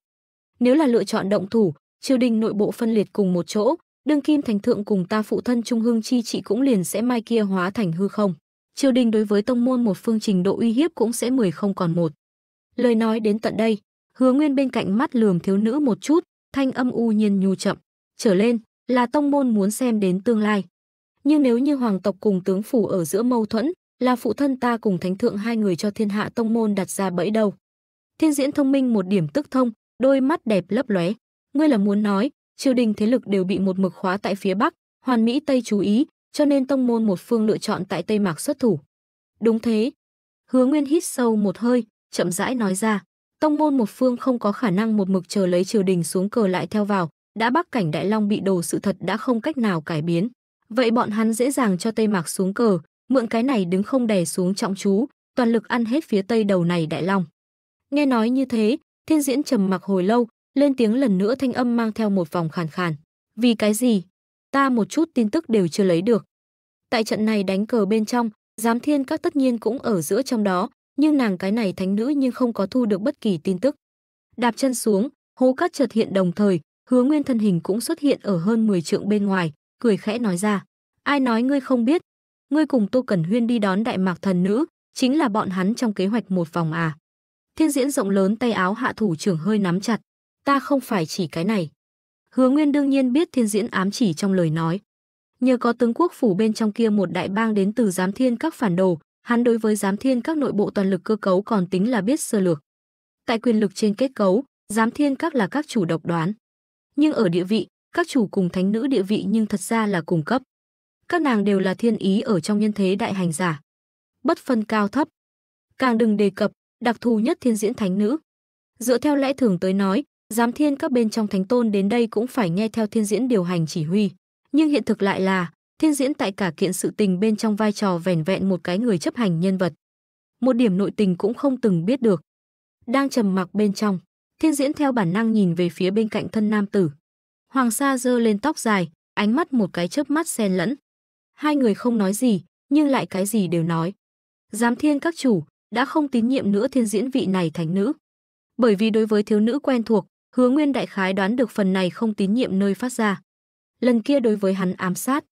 Nếu là lựa chọn động thủ, triều đình nội bộ phân liệt cùng một chỗ, đương kim thánh thượng cùng ta phụ thân trung hương chi trị cũng liền sẽ mai kia hóa thành hư không. Triều đình đối với tông môn một phương trình độ uy hiếp cũng sẽ mười không còn một. Lời nói đến tận đây, Hứa Nguyên bên cạnh mắt lườm thiếu nữ một chút, thanh âm u nhiên nhu chậm, trở lên, là tông môn muốn xem đến tương lai. Nhưng nếu như hoàng tộc cùng tướng phủ ở giữa mâu thuẫn, là phụ thân ta cùng thánh thượng hai người cho thiên hạ tông môn đặt ra bẫy đâu? Thiên diễn thông minh một điểm tức thông, đôi mắt đẹp lấp lóe. Ngươi là muốn nói, triều đình thế lực đều bị một mực khóa tại phía Bắc, hoàn Mỹ Tây chú ý, cho nên tông môn một phương lựa chọn tại Tây Mạc xuất thủ. Đúng thế. Hứa Nguyên hít sâu một hơi, chậm rãi nói ra tông môn một phương không có khả năng một mực chờ lấy triều đình xuống cờ lại theo vào, đã bắc cảnh đại long bị đồ sự thật đã không cách nào cải biến. Vậy bọn hắn dễ dàng cho Tây Mạc xuống cờ, mượn cái này đứng không đè xuống trọng chú, toàn lực ăn hết phía tây đầu này đại long. Nghe nói như thế, Thiên Diễn trầm mặc hồi lâu, lên tiếng lần nữa thanh âm mang theo một vòng khàn khàn. Vì cái gì? Ta một chút tin tức đều chưa lấy được. Tại trận này đánh cờ bên trong, giám thiên các tất nhiên cũng ở giữa trong đó, nhưng nàng cái này thánh nữ nhưng không có thu được bất kỳ tin tức. Đạp chân xuống, hố cát chợt hiện đồng thời, hứa nguyên thân hình cũng xuất hiện ở hơn 10 trượng bên ngoài, cười khẽ nói ra. Ai nói ngươi không biết, ngươi cùng Tô Cẩn Huyên đi đón đại mạc thần nữ, chính là bọn hắn trong kế hoạch một vòng à. Thiên diễn rộng lớn tay áo hạ thủ trưởng hơi nắm chặt, ta không phải chỉ cái này. Hứa Nguyên đương nhiên biết thiên diễn ám chỉ trong lời nói. Nhờ có tướng quốc phủ bên trong kia một đại bang đến từ giám thiên các phản đồ, Hắn đối với giám thiên các nội bộ toàn lực cơ cấu còn tính là biết sơ lược. Tại quyền lực trên kết cấu, giám thiên các là các chủ độc đoán. Nhưng ở địa vị, các chủ cùng thánh nữ địa vị nhưng thật ra là cùng cấp. Các nàng đều là thiên ý ở trong nhân thế đại hành giả. Bất phân cao thấp. Càng đừng đề cập, đặc thù nhất thiên diễn thánh nữ. Dựa theo lẽ thường tới nói, giám thiên các bên trong thánh tôn đến đây cũng phải nghe theo thiên diễn điều hành chỉ huy. Nhưng hiện thực lại là, Thiên diễn tại cả kiện sự tình bên trong vai trò vẻn vẹn một cái người chấp hành nhân vật. Một điểm nội tình cũng không từng biết được. Đang trầm mặc bên trong, thiên diễn theo bản năng nhìn về phía bên cạnh thân nam tử. Hoàng Sa dơ lên tóc dài, ánh mắt một cái chớp mắt xen lẫn. Hai người không nói gì, nhưng lại cái gì đều nói. Giám thiên các chủ đã không tín nhiệm nữa thiên diễn vị này thành nữ. Bởi vì đối với thiếu nữ quen thuộc, hứa nguyên đại khái đoán được phần này không tín nhiệm nơi phát ra. Lần kia đối với hắn ám sát,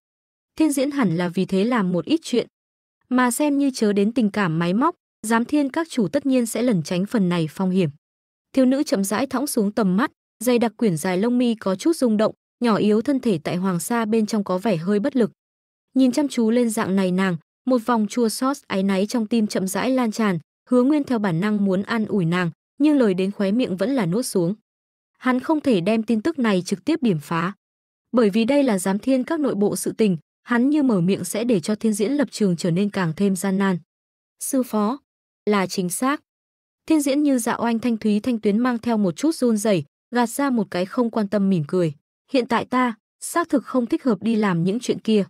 Thiên Diễn hẳn là vì thế làm một ít chuyện. Mà xem như chớ đến tình cảm máy móc, giám thiên các chủ tất nhiên sẽ lẩn tránh phần này phong hiểm. Thiếu nữ chậm rãi thõng xuống tầm mắt, dây đặc quyển dài lông mi có chút rung động, nhỏ yếu thân thể tại hoàng sa bên trong có vẻ hơi bất lực. Nhìn chăm chú lên dạng này nàng, một vòng chua xót áy náy trong tim chậm rãi lan tràn, Hứa Nguyên theo bản năng muốn an ủi nàng, nhưng lời đến khóe miệng vẫn là nuốt xuống. Hắn không thể đem tin tức này trực tiếp điểm phá, bởi vì đây là giám thiên các nội bộ sự tình, Hắn như mở miệng sẽ để cho thiên diễn lập trường trở nên càng thêm gian nan. Sư phó, là chính xác. Thiên diễn như dạo oanh thanh thúy thanh tuyến mang theo một chút run rẩy, gạt ra một cái không quan tâm mỉm cười. Hiện tại ta, xác thực không thích hợp đi làm những chuyện kia.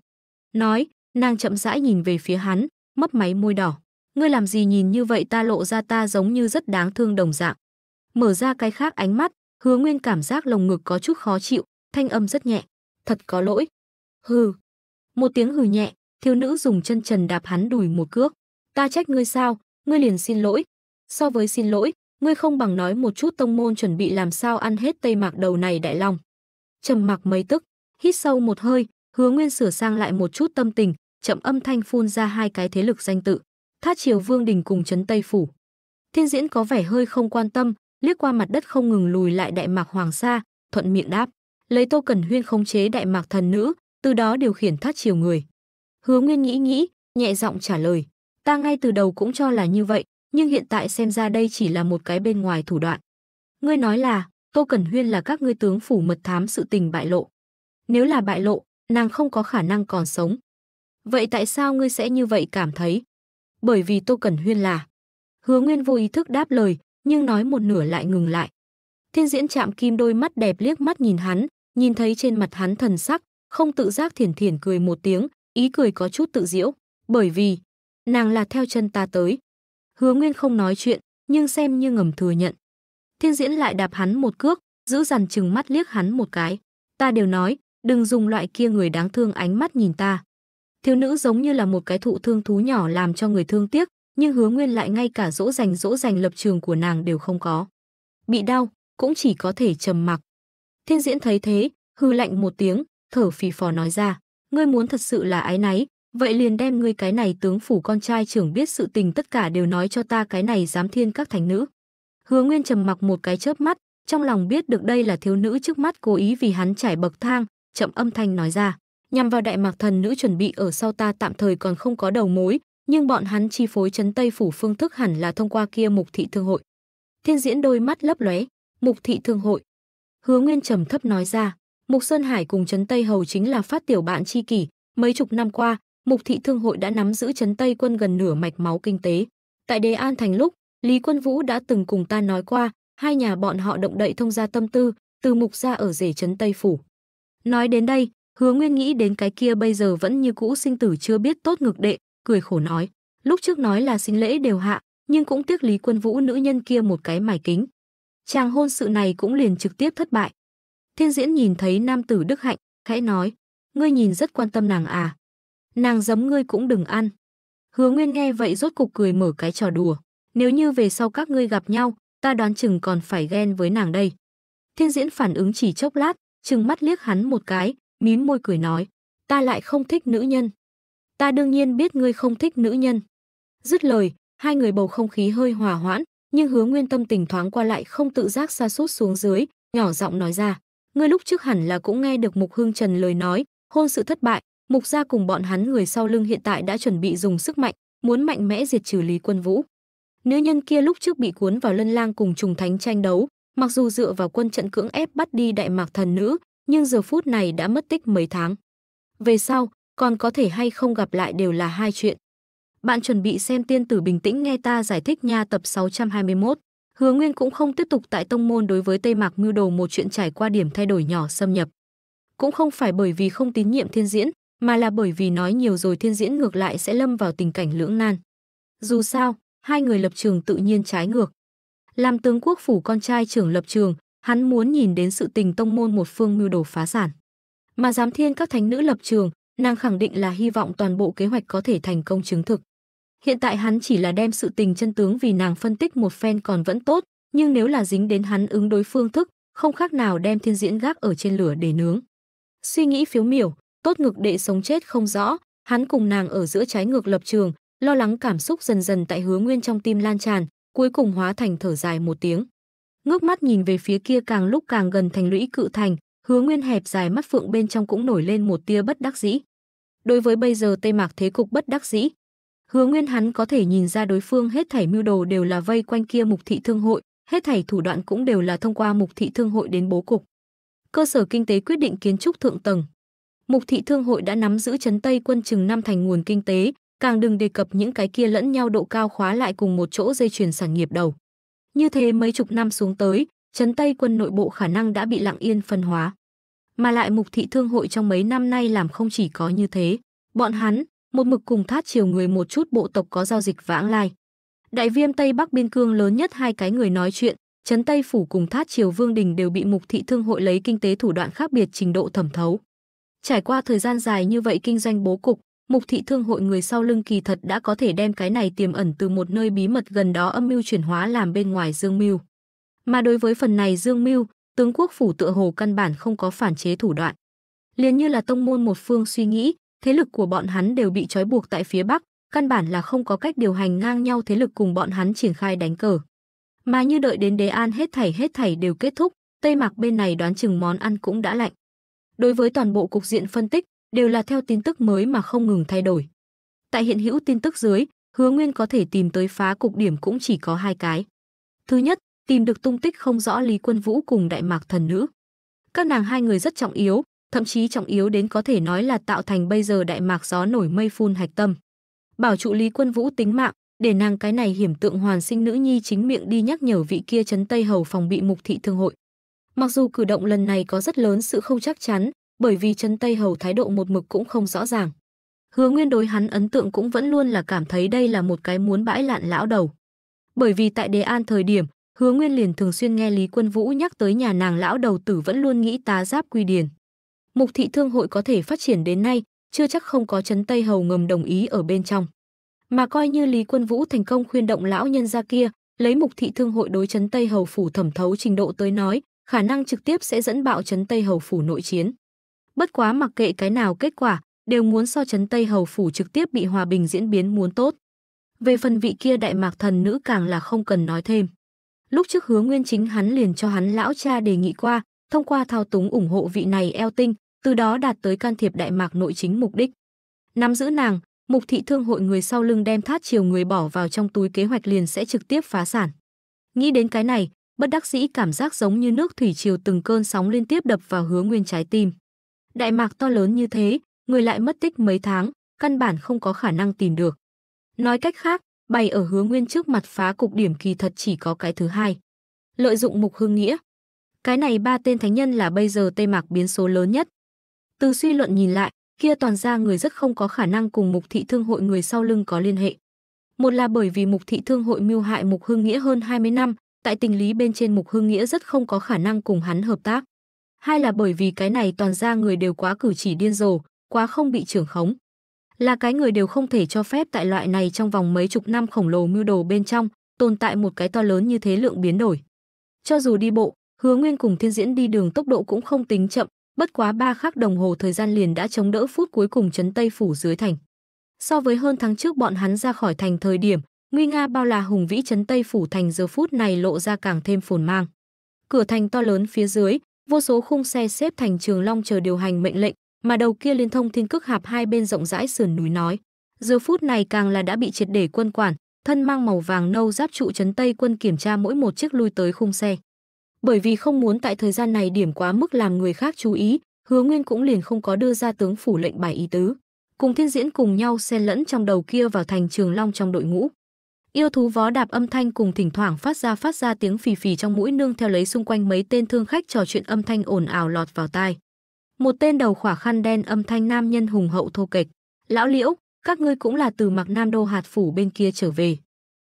Nói, nàng chậm rãi nhìn về phía hắn, mấp máy môi đỏ. Ngươi làm gì nhìn như vậy ta lộ ra ta giống như rất đáng thương đồng dạng. Mở ra cái khác ánh mắt, hứa nguyên cảm giác lồng ngực có chút khó chịu, thanh âm rất nhẹ. Thật có lỗi. Hừ, một tiếng hừ nhẹ, thiếu nữ dùng chân trần đạp hắn đùi một cước. Ta trách ngươi sao, ngươi liền xin lỗi. So với xin lỗi, ngươi không bằng nói một chút tông môn chuẩn bị làm sao ăn hết tây mạc đầu này đại long. Trầm mặc mấy tức, hít sâu một hơi, Hứa Nguyên sửa sang lại một chút tâm tình, chậm âm thanh phun ra hai cái thế lực danh tự, Thát Triều Vương Đình cùng chấn Tây phủ. Thiên Diễn có vẻ hơi không quan tâm, liếc qua mặt đất không ngừng lùi lại đại mạc hoàng sa, thuận miệng đáp, lấy Tô Cẩn Huyên khống chế đại mạc thần nữ, từ đó điều khiển thắt chiều người. Hứa Nguyên nghĩ nghĩ, nhẹ giọng trả lời, ta ngay từ đầu cũng cho là như vậy, nhưng hiện tại xem ra đây chỉ là một cái bên ngoài thủ đoạn. Ngươi nói là, Tô Cẩn Huyên là các ngươi tướng phủ mật thám sự tình bại lộ. Nếu là bại lộ, nàng không có khả năng còn sống. Vậy tại sao ngươi sẽ như vậy cảm thấy? Bởi vì Tô Cẩn Huyên là. Hứa Nguyên vô ý thức đáp lời, nhưng nói một nửa lại ngừng lại. Thiên diễn chạm kim đôi mắt đẹp liếc mắt nhìn hắn, nhìn thấy trên mặt hắn thần sắc, không tự giác thiển thiển cười một tiếng, ý cười có chút tự diễu, bởi vì nàng là theo chân ta tới. Hứa Nguyên không nói chuyện, nhưng xem như ngầm thừa nhận. Thiên Diễn lại đạp hắn một cước, giữ dằn chừng mắt liếc hắn một cái. Ta đều nói, đừng dùng loại kia người đáng thương ánh mắt nhìn ta. Thiếu nữ giống như là một cái thụ thương thú nhỏ làm cho người thương tiếc, nhưng Hứa Nguyên lại ngay cả dỗ dành dỗ dành lập trường của nàng đều không có. Bị đau, cũng chỉ có thể trầm mặc. Thiên Diễn thấy thế, hư lạnh một tiếng, thở phì phò nói ra, ngươi muốn thật sự là ái náy, vậy liền đem ngươi cái này tướng phủ con trai trưởng biết sự tình tất cả đều nói cho ta cái này giám thiên các thánh nữ. Hứa Nguyên trầm mặc một cái chớp mắt, trong lòng biết được đây là thiếu nữ trước mắt cố ý vì hắn trải bậc thang, chậm âm thanh nói ra, nhằm vào đại mạc thần nữ chuẩn bị ở sau ta tạm thời còn không có đầu mối, nhưng bọn hắn chi phối chấn Tây phủ phương thức hẳn là thông qua kia Mục thị thương hội. Thiên Diễn đôi mắt lấp lóe, Mục thị thương hội. Hứa Nguyên trầm thấp nói ra, Mục Sơn Hải cùng Trấn Tây Hầu chính là phát tiểu bạn chi kỷ, mấy chục năm qua, Mục Thị Thương hội đã nắm giữ Trấn Tây quân gần nửa mạch máu kinh tế. Tại Đề An thành lúc, Lý Quân Vũ đã từng cùng ta nói qua, hai nhà bọn họ động đậy thông gia tâm tư, từ mục gia ở rể Trấn Tây phủ. Nói đến đây, Hứa Nguyên nghĩ đến cái kia bây giờ vẫn như cũ sinh tử chưa biết tốt ngược đệ, cười khổ nói, lúc trước nói là sinh lễ đều hạ, nhưng cũng tiếc Lý Quân Vũ nữ nhân kia một cái mài kính. Chàng hôn sự này cũng liền trực tiếp thất bại, Thiên Diễn nhìn thấy nam tử Đức Hạnh, khẽ nói, ngươi nhìn rất quan tâm nàng à. Nàng giấm ngươi cũng đừng ăn. Hứa Nguyên nghe vậy rốt cục cười mở cái trò đùa. Nếu như về sau các ngươi gặp nhau, ta đoán chừng còn phải ghen với nàng đây. Thiên Diễn phản ứng chỉ chốc lát, chừng mắt liếc hắn một cái, mím môi cười nói, ta lại không thích nữ nhân. Ta đương nhiên biết ngươi không thích nữ nhân. Dứt lời, hai người bầu không khí hơi hòa hoãn, nhưng Hứa Nguyên tâm tình thoáng qua lại không tự giác xa sút xuống dưới, nhỏ giọng nói ra. Ngươi lúc trước hẳn là cũng nghe được Mục Hương Trần lời nói, hôn sự thất bại, Mục gia cùng bọn hắn người sau lưng hiện tại đã chuẩn bị dùng sức mạnh, muốn mạnh mẽ diệt trừ Lý Quân Vũ. Nữ nhân kia lúc trước bị cuốn vào Lân Lang cùng trùng thánh tranh đấu, mặc dù dựa vào quân trận cưỡng ép bắt đi đại mạc thần nữ, nhưng giờ phút này đã mất tích mấy tháng. Về sau, còn có thể hay không gặp lại đều là hai chuyện. Bạn chuẩn bị xem tiên tử bình tĩnh nghe ta giải thích nha tập 621. Hứa Nguyên cũng không tiếp tục tại tông môn đối với Tây Mạc mưu đồ một chuyện trải qua điểm thay đổi nhỏ xâm nhập. Cũng không phải bởi vì không tín nhiệm Thiên Diễn, mà là bởi vì nói nhiều rồi Thiên Diễn ngược lại sẽ lâm vào tình cảnh lưỡng nan. Dù sao, hai người lập trường tự nhiên trái ngược. Làm tướng quốc phủ con trai trưởng lập trường, hắn muốn nhìn đến sự tình tông môn một phương mưu đồ phá sản. Mà giám thiên các thánh nữ lập trường, nàng khẳng định là hy vọng toàn bộ kế hoạch có thể thành công chứng thực. Hiện tại hắn chỉ là đem sự tình chân tướng vì nàng phân tích một phen còn vẫn tốt, nhưng nếu là dính đến hắn ứng đối phương thức, không khác nào đem thiên diễn gác ở trên lửa để nướng. Suy nghĩ phiếu miểu, tốt ngực đệ sống chết không rõ, hắn cùng nàng ở giữa trái ngược lập trường, lo lắng cảm xúc dần dần tại hứa nguyên trong tim lan tràn, cuối cùng hóa thành thở dài một tiếng. Ngước mắt nhìn về phía kia càng lúc càng gần thành lũy cự thành, hứa nguyên hẹp dài mắt phượng bên trong cũng nổi lên một tia bất đắc dĩ. Đối với bây giờ tây mạc thế cục bất đắc dĩ, Hứa Nguyên hắn có thể nhìn ra đối phương hết thảy mưu đồ đều là vây quanh kia Mục thị thương hội, hết thảy thủ đoạn cũng đều là thông qua Mục thị thương hội đến bố cục. Cơ sở kinh tế quyết định kiến trúc thượng tầng. Mục thị thương hội đã nắm giữ chấn Tây quân chừng năm thành nguồn kinh tế, càng đừng đề cập những cái kia lẫn nhau độ cao khóa lại cùng một chỗ dây chuyền sản nghiệp đầu. Như thế mấy chục năm xuống tới, chấn Tây quân nội bộ khả năng đã bị lặng yên phân hóa. Mà lại Mục thị thương hội trong mấy năm nay làm không chỉ có như thế, bọn hắn một mực cùng thát chiều người một chút bộ tộc có giao dịch vãng lai. Đại viêm Tây Bắc biên cương lớn nhất hai cái người nói chuyện, Trấn Tây Phủ cùng Thát Triều Vương Đình đều bị mục thị thương hội lấy kinh tế thủ đoạn khác biệt trình độ thẩm thấu. Trải qua thời gian dài như vậy kinh doanh bố cục, mục thị thương hội người sau lưng kỳ thật đã có thể đem cái này tiềm ẩn từ một nơi bí mật gần đó âm mưu chuyển hóa làm bên ngoài Dương Mưu. Mà đối với phần này Dương Mưu, tướng quốc phủ tựa hồ căn bản không có phản chế thủ đoạn. Liền như là tông môn một phương suy nghĩ, thế lực của bọn hắn đều bị trói buộc tại phía Bắc, căn bản là không có cách điều hành ngang nhau thế lực cùng bọn hắn triển khai đánh cờ. Mà như đợi đến Đế An hết thảy hết thảy đều kết thúc, Tây Mạc bên này đoán chừng món ăn cũng đã lạnh. Đối với toàn bộ cục diện phân tích, đều là theo tin tức mới mà không ngừng thay đổi. Tại hiện hữu tin tức dưới, Hứa Nguyên có thể tìm tới phá cục điểm cũng chỉ có hai cái. Thứ nhất, tìm được tung tích không rõ Lý Quân Vũ cùng Đại Mạc thần nữ. Các nàng hai người rất trọng yếu, thậm chí trọng yếu đến có thể nói là tạo thành bây giờ đại mạc gió nổi mây phun hạch tâm. Bảo trụ Lý Quân Vũ tính mạng, để nàng cái này hiểm tượng hoàn sinh nữ nhi chính miệng đi nhắc nhở vị kia trấn Tây Hầu phòng bị mục thị thương hội. Mặc dù cử động lần này có rất lớn sự không chắc chắn, bởi vì trấn Tây Hầu thái độ một mực cũng không rõ ràng. Hứa Nguyên đối hắn ấn tượng cũng vẫn luôn là cảm thấy đây là một cái muốn bãi lạn lão đầu. Bởi vì tại Đề An thời điểm, Hứa Nguyên liền thường xuyên nghe Lý Quân Vũ nhắc tới nhà nàng lão đầu tử vẫn luôn nghĩ tá giáp quy điển mục thị thương hội có thể phát triển đến nay, chưa chắc không có chấn Tây Hầu ngầm đồng ý ở bên trong. Mà coi như Lý Quân Vũ thành công khuyên động lão nhân gia kia, lấy mục thị thương hội đối chấn Tây Hầu phủ thẩm thấu trình độ tới nói, khả năng trực tiếp sẽ dẫn bạo chấn Tây Hầu phủ nội chiến. Bất quá mặc kệ cái nào kết quả, đều muốn so chấn Tây Hầu phủ trực tiếp bị hòa bình diễn biến muốn tốt. Về phần vị kia đại mạc thần nữ càng là không cần nói thêm. Lúc trước Hứa Nguyên Chính hắn liền cho hắn lão cha đề nghị qua, thông qua thao túng ủng hộ vị này eo tinh, từ đó đạt tới can thiệp Đại Mạc nội chính mục đích. Nắm giữ nàng, Mục thị thương hội người sau lưng đem thát chiều người bỏ vào trong túi kế hoạch liền sẽ trực tiếp phá sản. Nghĩ đến cái này, bất đắc dĩ cảm giác giống như nước thủy triều từng cơn sóng liên tiếp đập vào hứa nguyên trái tim. Đại mạc to lớn như thế, người lại mất tích mấy tháng, căn bản không có khả năng tìm được. Nói cách khác, bày ở hứa nguyên trước mặt phá cục điểm kỳ thật chỉ có cái thứ hai. Lợi dụng mục hương nghĩa. Cái này ba tên thánh nhân là bây giờ Tây Mạc biến số lớn nhất, từ suy luận nhìn lại, kia toàn ra người rất không có khả năng cùng mục thị thương hội người sau lưng có liên hệ. Một là bởi vì mục thị thương hội mưu hại mục hương nghĩa hơn 20 năm, tại tình lý bên trên mục hương nghĩa rất không có khả năng cùng hắn hợp tác. Hai là bởi vì cái này toàn ra người đều quá cử chỉ điên rồ, quá không bị trưởng khống. Là cái người đều không thể cho phép tại loại này trong vòng mấy chục năm khổng lồ mưu đồ bên trong, tồn tại một cái to lớn như thế lượng biến đổi. Cho dù đi bộ, hứa nguyên cùng thiên diễn đi đường tốc độ cũng không tính chậm, Bất quá ba khắc đồng hồ thời gian liền đã chống đỡ phút cuối cùng trấn Tây phủ dưới thành. So với hơn tháng trước bọn hắn ra khỏi thành thời điểm, nguy nga bao là hùng vĩ trấn Tây phủ thành giờ phút này lộ ra càng thêm phồn mang. Cửa thành to lớn phía dưới, vô số khung xe xếp thành trường long chờ điều hành mệnh lệnh, mà đầu kia liên thông thiên cước hạp hai bên rộng rãi sườn núi nói. Giờ phút này càng là đã bị triệt để quân quản, thân mang màu vàng nâu giáp trụ trấn Tây quân kiểm tra mỗi một chiếc lui tới khung xe. Bởi vì không muốn tại thời gian này điểm quá mức làm người khác chú ý, Hứa Nguyên cũng liền không có đưa ra tướng phủ lệnh bài ý tứ. Cùng thiên diễn cùng nhau xen lẫn trong đầu kia vào thành trường long trong đội ngũ. Yêu thú vó đạp âm thanh cùng thỉnh thoảng phát ra phát ra tiếng phì phì trong mũi nương theo lấy xung quanh mấy tên thương khách trò chuyện âm thanh ồn ào lọt vào tai. Một tên đầu khỏa khăn đen âm thanh nam nhân hùng hậu thô kệch. Lão liễu, các ngươi cũng là từ mặc nam đô hạt phủ bên kia trở về.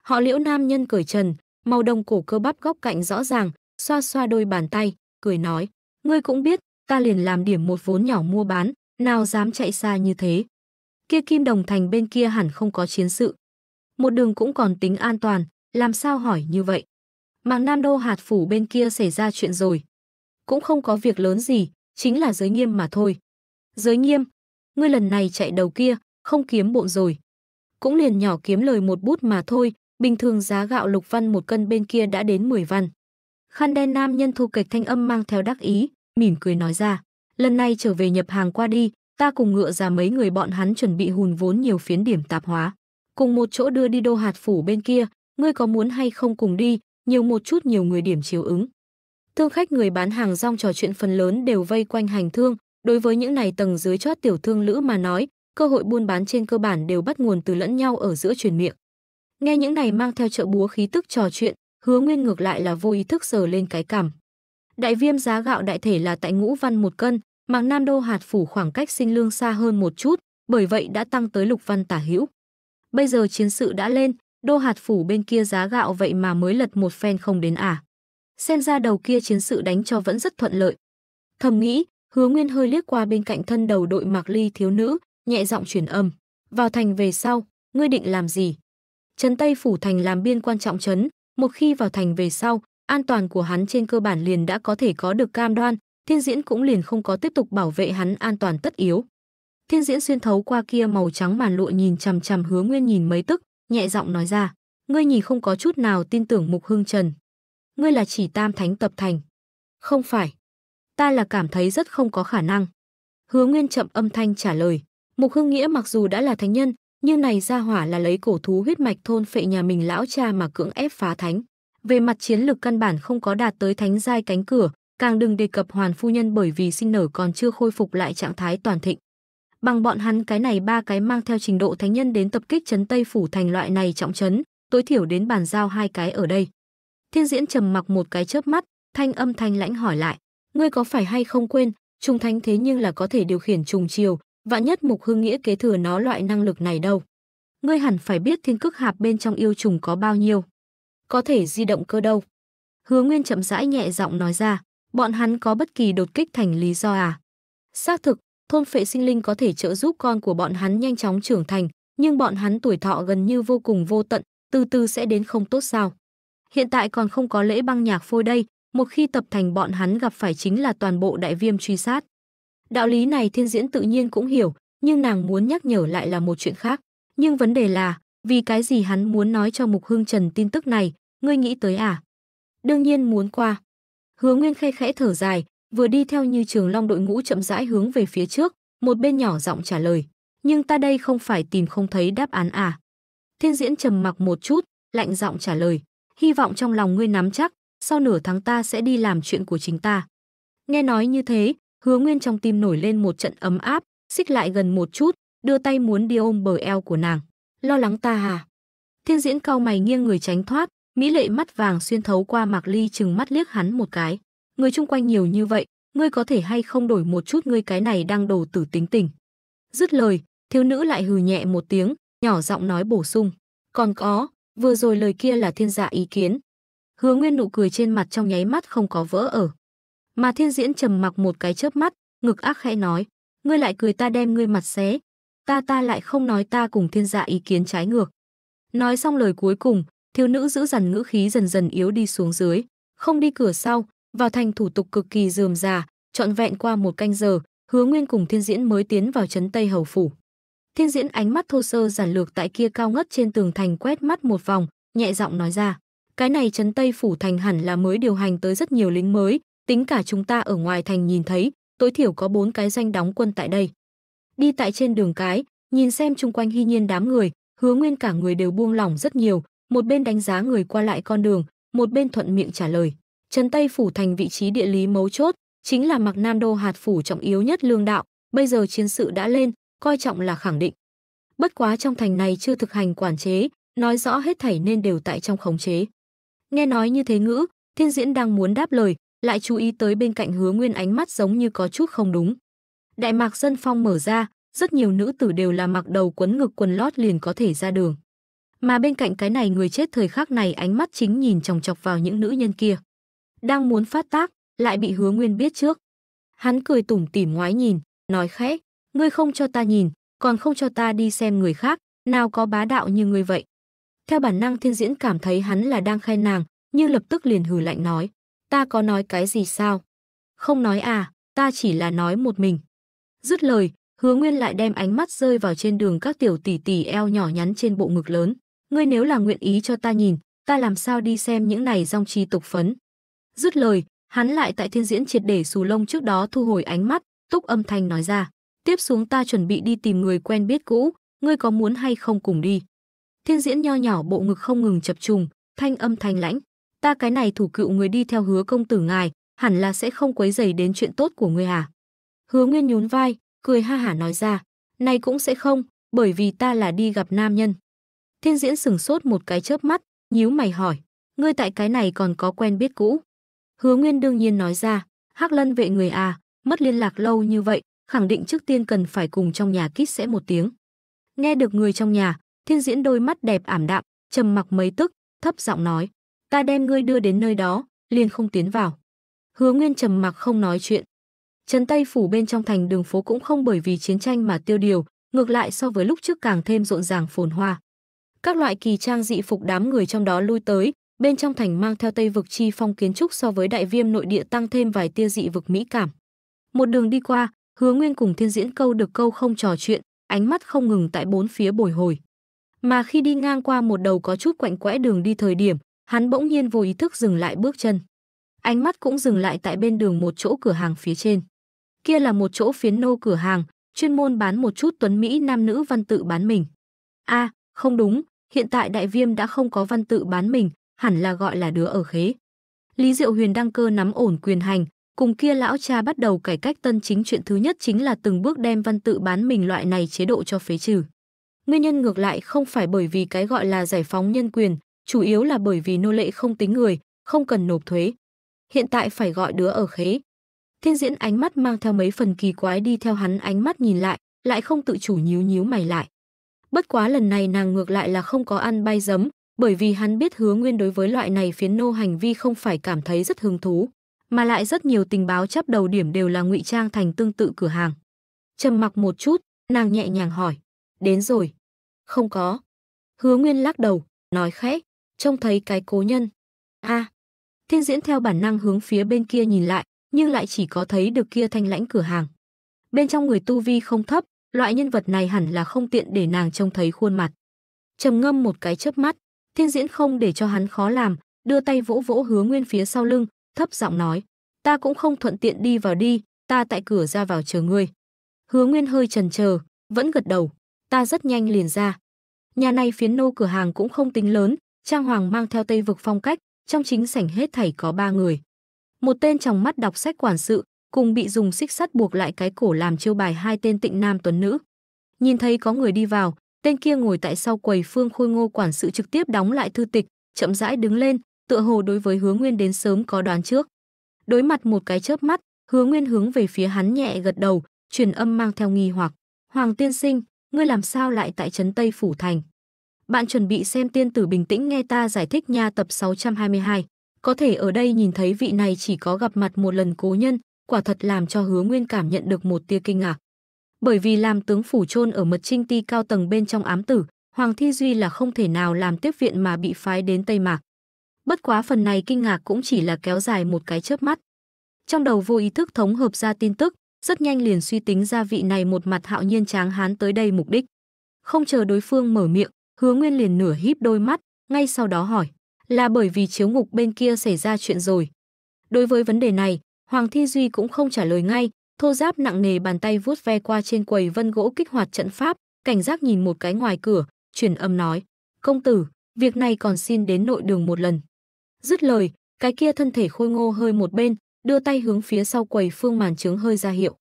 Họ liễu nam nhân cởi trần, màu đồng cổ cơ bắp góc cạnh rõ ràng, xoa xoa đôi bàn tay, cười nói, ngươi cũng biết, ta liền làm điểm một vốn nhỏ mua bán, nào dám chạy xa như thế. Kia kim đồng thành bên kia hẳn không có chiến sự. Một đường cũng còn tính an toàn, làm sao hỏi như vậy. màng Nam Đô Hạt Phủ bên kia xảy ra chuyện rồi. Cũng không có việc lớn gì, chính là giới nghiêm mà thôi. Giới nghiêm, ngươi lần này chạy đầu kia, không kiếm bộn rồi. Cũng liền nhỏ kiếm lời một bút mà thôi, bình thường giá gạo lục văn một cân bên kia đã đến 10 văn. Khăn đen nam nhân thu kịch thanh âm mang theo đắc ý, mỉm cười nói ra. Lần này trở về nhập hàng qua đi, ta cùng ngựa ra mấy người bọn hắn chuẩn bị hùn vốn nhiều phiến điểm tạp hóa. Cùng một chỗ đưa đi đô hạt phủ bên kia, ngươi có muốn hay không cùng đi, nhiều một chút nhiều người điểm chiếu ứng. Thương khách người bán hàng rong trò chuyện phần lớn đều vây quanh hành thương, đối với những này tầng dưới chót tiểu thương lữ mà nói, cơ hội buôn bán trên cơ bản đều bắt nguồn từ lẫn nhau ở giữa truyền miệng. Nghe những này mang theo trợ búa khí tức trò chuyện, hứa nguyên ngược lại là vô ý thức sờ lên cái cảm. Đại viêm giá gạo đại thể là tại ngũ văn một cân, màng nam đô hạt phủ khoảng cách sinh lương xa hơn một chút, bởi vậy đã tăng tới lục văn tả hữu. Bây giờ chiến sự đã lên, đô hạt phủ bên kia giá gạo vậy mà mới lật một phen không đến à. Xem ra đầu kia chiến sự đánh cho vẫn rất thuận lợi. Thầm nghĩ, hứa nguyên hơi liếc qua bên cạnh thân đầu đội mạc ly thiếu nữ, nhẹ giọng truyền âm. Vào thành về sau, ngươi định làm gì? Trấn Tây Phủ Thành làm biên quan trọng trấn, một khi vào thành về sau, an toàn của hắn trên cơ bản liền đã có thể có được cam đoan, thiên diễn cũng liền không có tiếp tục bảo vệ hắn an toàn tất yếu. Thiên diễn xuyên thấu qua kia màu trắng màn lụa nhìn chằm chằm Hứa Nguyên nhìn mấy tức, nhẹ giọng nói ra, ngươi nhìn không có chút nào tin tưởng Mục Hưng Trần. Ngươi là chỉ Tam Thánh tập thành. Không phải. Ta là cảm thấy rất không có khả năng. Hứa Nguyên chậm âm thanh trả lời. Mục Hưng Nghĩa mặc dù đã là thánh nhân, như này ra hỏa là lấy cổ thú huyết mạch thôn phệ nhà mình lão cha mà cưỡng ép phá thánh. Về mặt chiến lược căn bản không có đạt tới thánh giai cánh cửa, càng đừng đề cập hoàn phu nhân bởi vì sinh nở còn chưa khôi phục lại trạng thái toàn thịnh. Bằng bọn hắn cái này ba cái mang theo trình độ thánh nhân đến tập kích chấn Tây phủ thành loại này trọng chấn tối thiểu đến bàn giao hai cái ở đây. Thiên Diễn trầm mặc một cái chớp mắt, thanh âm thanh lãnh hỏi lại, ngươi có phải hay không quên, trùng thánh thế nhưng là có thể điều khiển trùng chiều, Vạn nhất Mục hương Nghĩa kế thừa nó loại năng lực này đâu. Ngươi hẳn phải biết thiên cước hạp bên trong yêu trùng có bao nhiêu. Có thể di động cơ đâu. Hứa Nguyên chậm rãi nhẹ giọng nói ra, bọn hắn có bất kỳ đột kích thành lý do à? Xác thực, thôn phệ sinh linh có thể trợ giúp con của bọn hắn nhanh chóng trưởng thành, nhưng bọn hắn tuổi thọ gần như vô cùng vô tận, từ từ sẽ đến không tốt sao. Hiện tại còn không có lễ băng nhạc phôi đây, một khi tập thành bọn hắn gặp phải chính là toàn bộ đại viêm truy sát. Đạo lý này Thiên Diễn tự nhiên cũng hiểu, nhưng nàng muốn nhắc nhở lại là một chuyện khác. Nhưng vấn đề là, vì cái gì hắn muốn nói cho Mục Hưng Trần tin tức này, ngươi nghĩ tới à? Đương nhiên muốn qua. Hứa Nguyên khẽ khẽ thở dài, vừa đi theo như trường long đội ngũ chậm rãi hướng về phía trước, một bên nhỏ giọng trả lời. Nhưng ta đây không phải tìm không thấy đáp án à? Thiên Diễn trầm mặc một chút, lạnh giọng trả lời. Hy vọng trong lòng ngươi nắm chắc, sau nửa tháng ta sẽ đi làm chuyện của chính ta. Nghe nói như thế, Hứa Nguyên trong tim nổi lên một trận ấm áp, xích lại gần một chút, đưa tay muốn đi ôm bờ eo của nàng. Lo lắng ta à? Thiên diễn cau mày nghiêng người tránh thoát, mỹ lệ mắt vàng xuyên thấu qua mạc ly chừng mắt liếc hắn một cái. Người chung quanh nhiều như vậy, ngươi có thể hay không đổi một chút ngươi cái này đang đồ tử tính tình. Dứt lời, thiếu nữ lại hừ nhẹ một tiếng, nhỏ giọng nói bổ sung. Còn có, vừa rồi lời kia là thiên dạ ý kiến. Hứa Nguyên nụ cười trên mặt trong nháy mắt không có vỡ ở. Mà thiên diễn trầm mặc một cái chớp mắt, ngực ác khẽ nói, ngươi lại cười ta đem ngươi mặt xé. Ta ta lại không nói ta cùng thiên dạ ý kiến trái ngược. Nói xong lời cuối cùng, thiếu nữ giữ dằn ngữ khí dần dần yếu đi xuống dưới, không đi cửa sau, vào thành thủ tục cực kỳ dườm già, trọn vẹn qua một canh giờ, Hứa Nguyên cùng Thiên Diễn mới tiến vào chấn Tây Hầu phủ. Thiên Diễn ánh mắt thô sơ giản lược tại kia cao ngất trên tường thành quét mắt một vòng, nhẹ giọng nói ra: "Cái này chấn Tây phủ thành hẳn là mới điều hành tới rất nhiều lính mới, tính cả chúng ta ở ngoài thành nhìn thấy, tối thiểu có bốn cái danh đóng quân tại đây. Đi tại trên đường cái, nhìn xem chung quanh hy nhiên đám người, hứa nguyên cả người đều buông lỏng rất nhiều, một bên đánh giá người qua lại con đường, một bên thuận miệng trả lời. Trần Tây Phủ thành vị trí địa lý mấu chốt, chính là mặc Nam Đô hạt phủ trọng yếu nhất lương đạo, bây giờ chiến sự đã lên, coi trọng là khẳng định. Bất quá trong thành này chưa thực hành quản chế, nói rõ hết thảy nên đều tại trong khống chế. Nghe nói như thế ngữ, thiên diễn đang muốn đáp lời, lại chú ý tới bên cạnh hứa nguyên ánh mắt giống như có chút không đúng. Đại mạc dân phong mở ra, rất nhiều nữ tử đều là mặc đầu quấn ngực quần lót liền có thể ra đường. Mà bên cạnh cái này người chết thời khắc này ánh mắt chính nhìn chòng chọc vào những nữ nhân kia. Đang muốn phát tác, lại bị hứa nguyên biết trước. Hắn cười tủm tỉm ngoái nhìn, nói khẽ, ngươi không cho ta nhìn, còn không cho ta đi xem người khác, nào có bá đạo như ngươi vậy. Theo bản năng thiên diễn cảm thấy hắn là đang khai nàng, nhưng lập tức liền hừ lạnh nói ta có nói cái gì sao? Không nói à, ta chỉ là nói một mình. Dứt lời, hứa nguyên lại đem ánh mắt rơi vào trên đường các tiểu tỷ tỷ eo nhỏ nhắn trên bộ ngực lớn. Ngươi nếu là nguyện ý cho ta nhìn, ta làm sao đi xem những này rong chi tục phấn. Dứt lời, hắn lại tại thiên diễn triệt để xù lông trước đó thu hồi ánh mắt, túc âm thanh nói ra. Tiếp xuống ta chuẩn bị đi tìm người quen biết cũ, ngươi có muốn hay không cùng đi. Thiên diễn nho nhỏ bộ ngực không ngừng chập trùng, thanh âm thanh lãnh ta cái này thủ cựu người đi theo hứa công tử ngài, hẳn là sẽ không quấy rầy đến chuyện tốt của người à. Hứa Nguyên nhún vai, cười ha hả nói ra, này cũng sẽ không, bởi vì ta là đi gặp nam nhân. Thiên diễn sửng sốt một cái chớp mắt, nhíu mày hỏi, ngươi tại cái này còn có quen biết cũ. Hứa Nguyên đương nhiên nói ra, hắc lân vệ người à, mất liên lạc lâu như vậy, khẳng định trước tiên cần phải cùng trong nhà kít sẽ một tiếng. Nghe được người trong nhà, thiên diễn đôi mắt đẹp ảm đạm, trầm mặc mấy tức, thấp giọng nói, ta đem ngươi đưa đến nơi đó, liền không tiến vào. Hứa Nguyên trầm mặc không nói chuyện. Trấn Tây phủ bên trong thành đường phố cũng không bởi vì chiến tranh mà tiêu điều, ngược lại so với lúc trước càng thêm rộn ràng phồn hoa. Các loại kỳ trang dị phục đám người trong đó lui tới, bên trong thành mang theo Tây vực chi phong kiến trúc so với đại viêm nội địa tăng thêm vài tia dị vực mỹ cảm. Một đường đi qua, Hứa Nguyên cùng Thiên Diễn câu được câu không trò chuyện, ánh mắt không ngừng tại bốn phía bồi hồi. Mà khi đi ngang qua một đầu có chút quạnh quẽ đường đi thời điểm, Hắn bỗng nhiên vô ý thức dừng lại bước chân. Ánh mắt cũng dừng lại tại bên đường một chỗ cửa hàng phía trên. Kia là một chỗ phiến nô cửa hàng, chuyên môn bán một chút tuấn Mỹ nam nữ văn tự bán mình. a không đúng, hiện tại đại viêm đã không có văn tự bán mình, hẳn là gọi là đứa ở khế. Lý Diệu Huyền đăng cơ nắm ổn quyền hành, cùng kia lão cha bắt đầu cải cách tân chính chuyện thứ nhất chính là từng bước đem văn tự bán mình loại này chế độ cho phế trừ. Nguyên nhân ngược lại không phải bởi vì cái gọi là giải phóng nhân quyền, chủ yếu là bởi vì nô lệ không tính người, không cần nộp thuế. Hiện tại phải gọi đứa ở khế. Thiên diễn ánh mắt mang theo mấy phần kỳ quái đi theo hắn ánh mắt nhìn lại, lại không tự chủ nhíu nhíu mày lại. Bất quá lần này nàng ngược lại là không có ăn bay giấm, bởi vì hắn biết hứa nguyên đối với loại này phiến nô hành vi không phải cảm thấy rất hứng thú, mà lại rất nhiều tình báo chắp đầu điểm đều là ngụy trang thành tương tự cửa hàng. Trầm mặc một chút, nàng nhẹ nhàng hỏi, đến rồi. Không có. Hứa nguyên lắc đầu, nói khẽ, trông thấy cái cố nhân. A. Thiên Diễn theo bản năng hướng phía bên kia nhìn lại, nhưng lại chỉ có thấy được kia thanh lãnh cửa hàng. Bên trong người tu vi không thấp, loại nhân vật này hẳn là không tiện để nàng trông thấy khuôn mặt. Trầm ngâm một cái chớp mắt, Thiên Diễn không để cho hắn khó làm, đưa tay vỗ vỗ Hứa Nguyên phía sau lưng, thấp giọng nói: "Ta cũng không thuận tiện đi vào đi, ta tại cửa ra vào chờ ngươi." Hứa Nguyên hơi chần chờ, vẫn gật đầu, "Ta rất nhanh liền ra." Nhà này phiến nô cửa hàng cũng không tính lớn, Trang Hoàng mang theo Tây vực phong cách, trong chính sảnh hết thảy có ba người. Một tên trong mắt đọc sách quản sự, cùng bị dùng xích sắt buộc lại cái cổ làm chiêu bài hai tên tịnh nam tuấn nữ. Nhìn thấy có người đi vào, tên kia ngồi tại sau quầy phương khôi ngô quản sự trực tiếp đóng lại thư tịch, chậm rãi đứng lên, tựa hồ đối với Hứa Nguyên đến sớm có đoán trước. Đối mặt một cái chớp mắt, Hứa Nguyên hướng về phía hắn nhẹ gật đầu, truyền âm mang theo nghi hoặc. Hoàng tiên sinh, ngươi làm sao lại tại trấn Tây Phủ Thành? Bạn chuẩn bị xem tiên tử bình tĩnh nghe ta giải thích nha tập 622. Có thể ở đây nhìn thấy vị này chỉ có gặp mặt một lần cố nhân, quả thật làm cho hứa nguyên cảm nhận được một tia kinh ngạc. Bởi vì làm tướng phủ chôn ở mật trinh ti cao tầng bên trong ám tử, Hoàng Thi Duy là không thể nào làm tiếp viện mà bị phái đến Tây Mạc. Bất quá phần này kinh ngạc cũng chỉ là kéo dài một cái chớp mắt. Trong đầu vô ý thức thống hợp ra tin tức, rất nhanh liền suy tính ra vị này một mặt hạo nhiên tráng hán tới đây mục đích. Không chờ đối phương mở miệng, Hứa Nguyên liền nửa híp đôi mắt, ngay sau đó hỏi, là bởi vì chiếu ngục bên kia xảy ra chuyện rồi. Đối với vấn đề này, Hoàng Thi Duy cũng không trả lời ngay, thô giáp nặng nề bàn tay vuốt ve qua trên quầy vân gỗ kích hoạt trận pháp, cảnh giác nhìn một cái ngoài cửa, truyền âm nói, công tử, việc này còn xin đến nội đường một lần. Dứt lời, cái kia thân thể khôi ngô hơi một bên, đưa tay hướng phía sau quầy phương màn trướng hơi ra hiệu.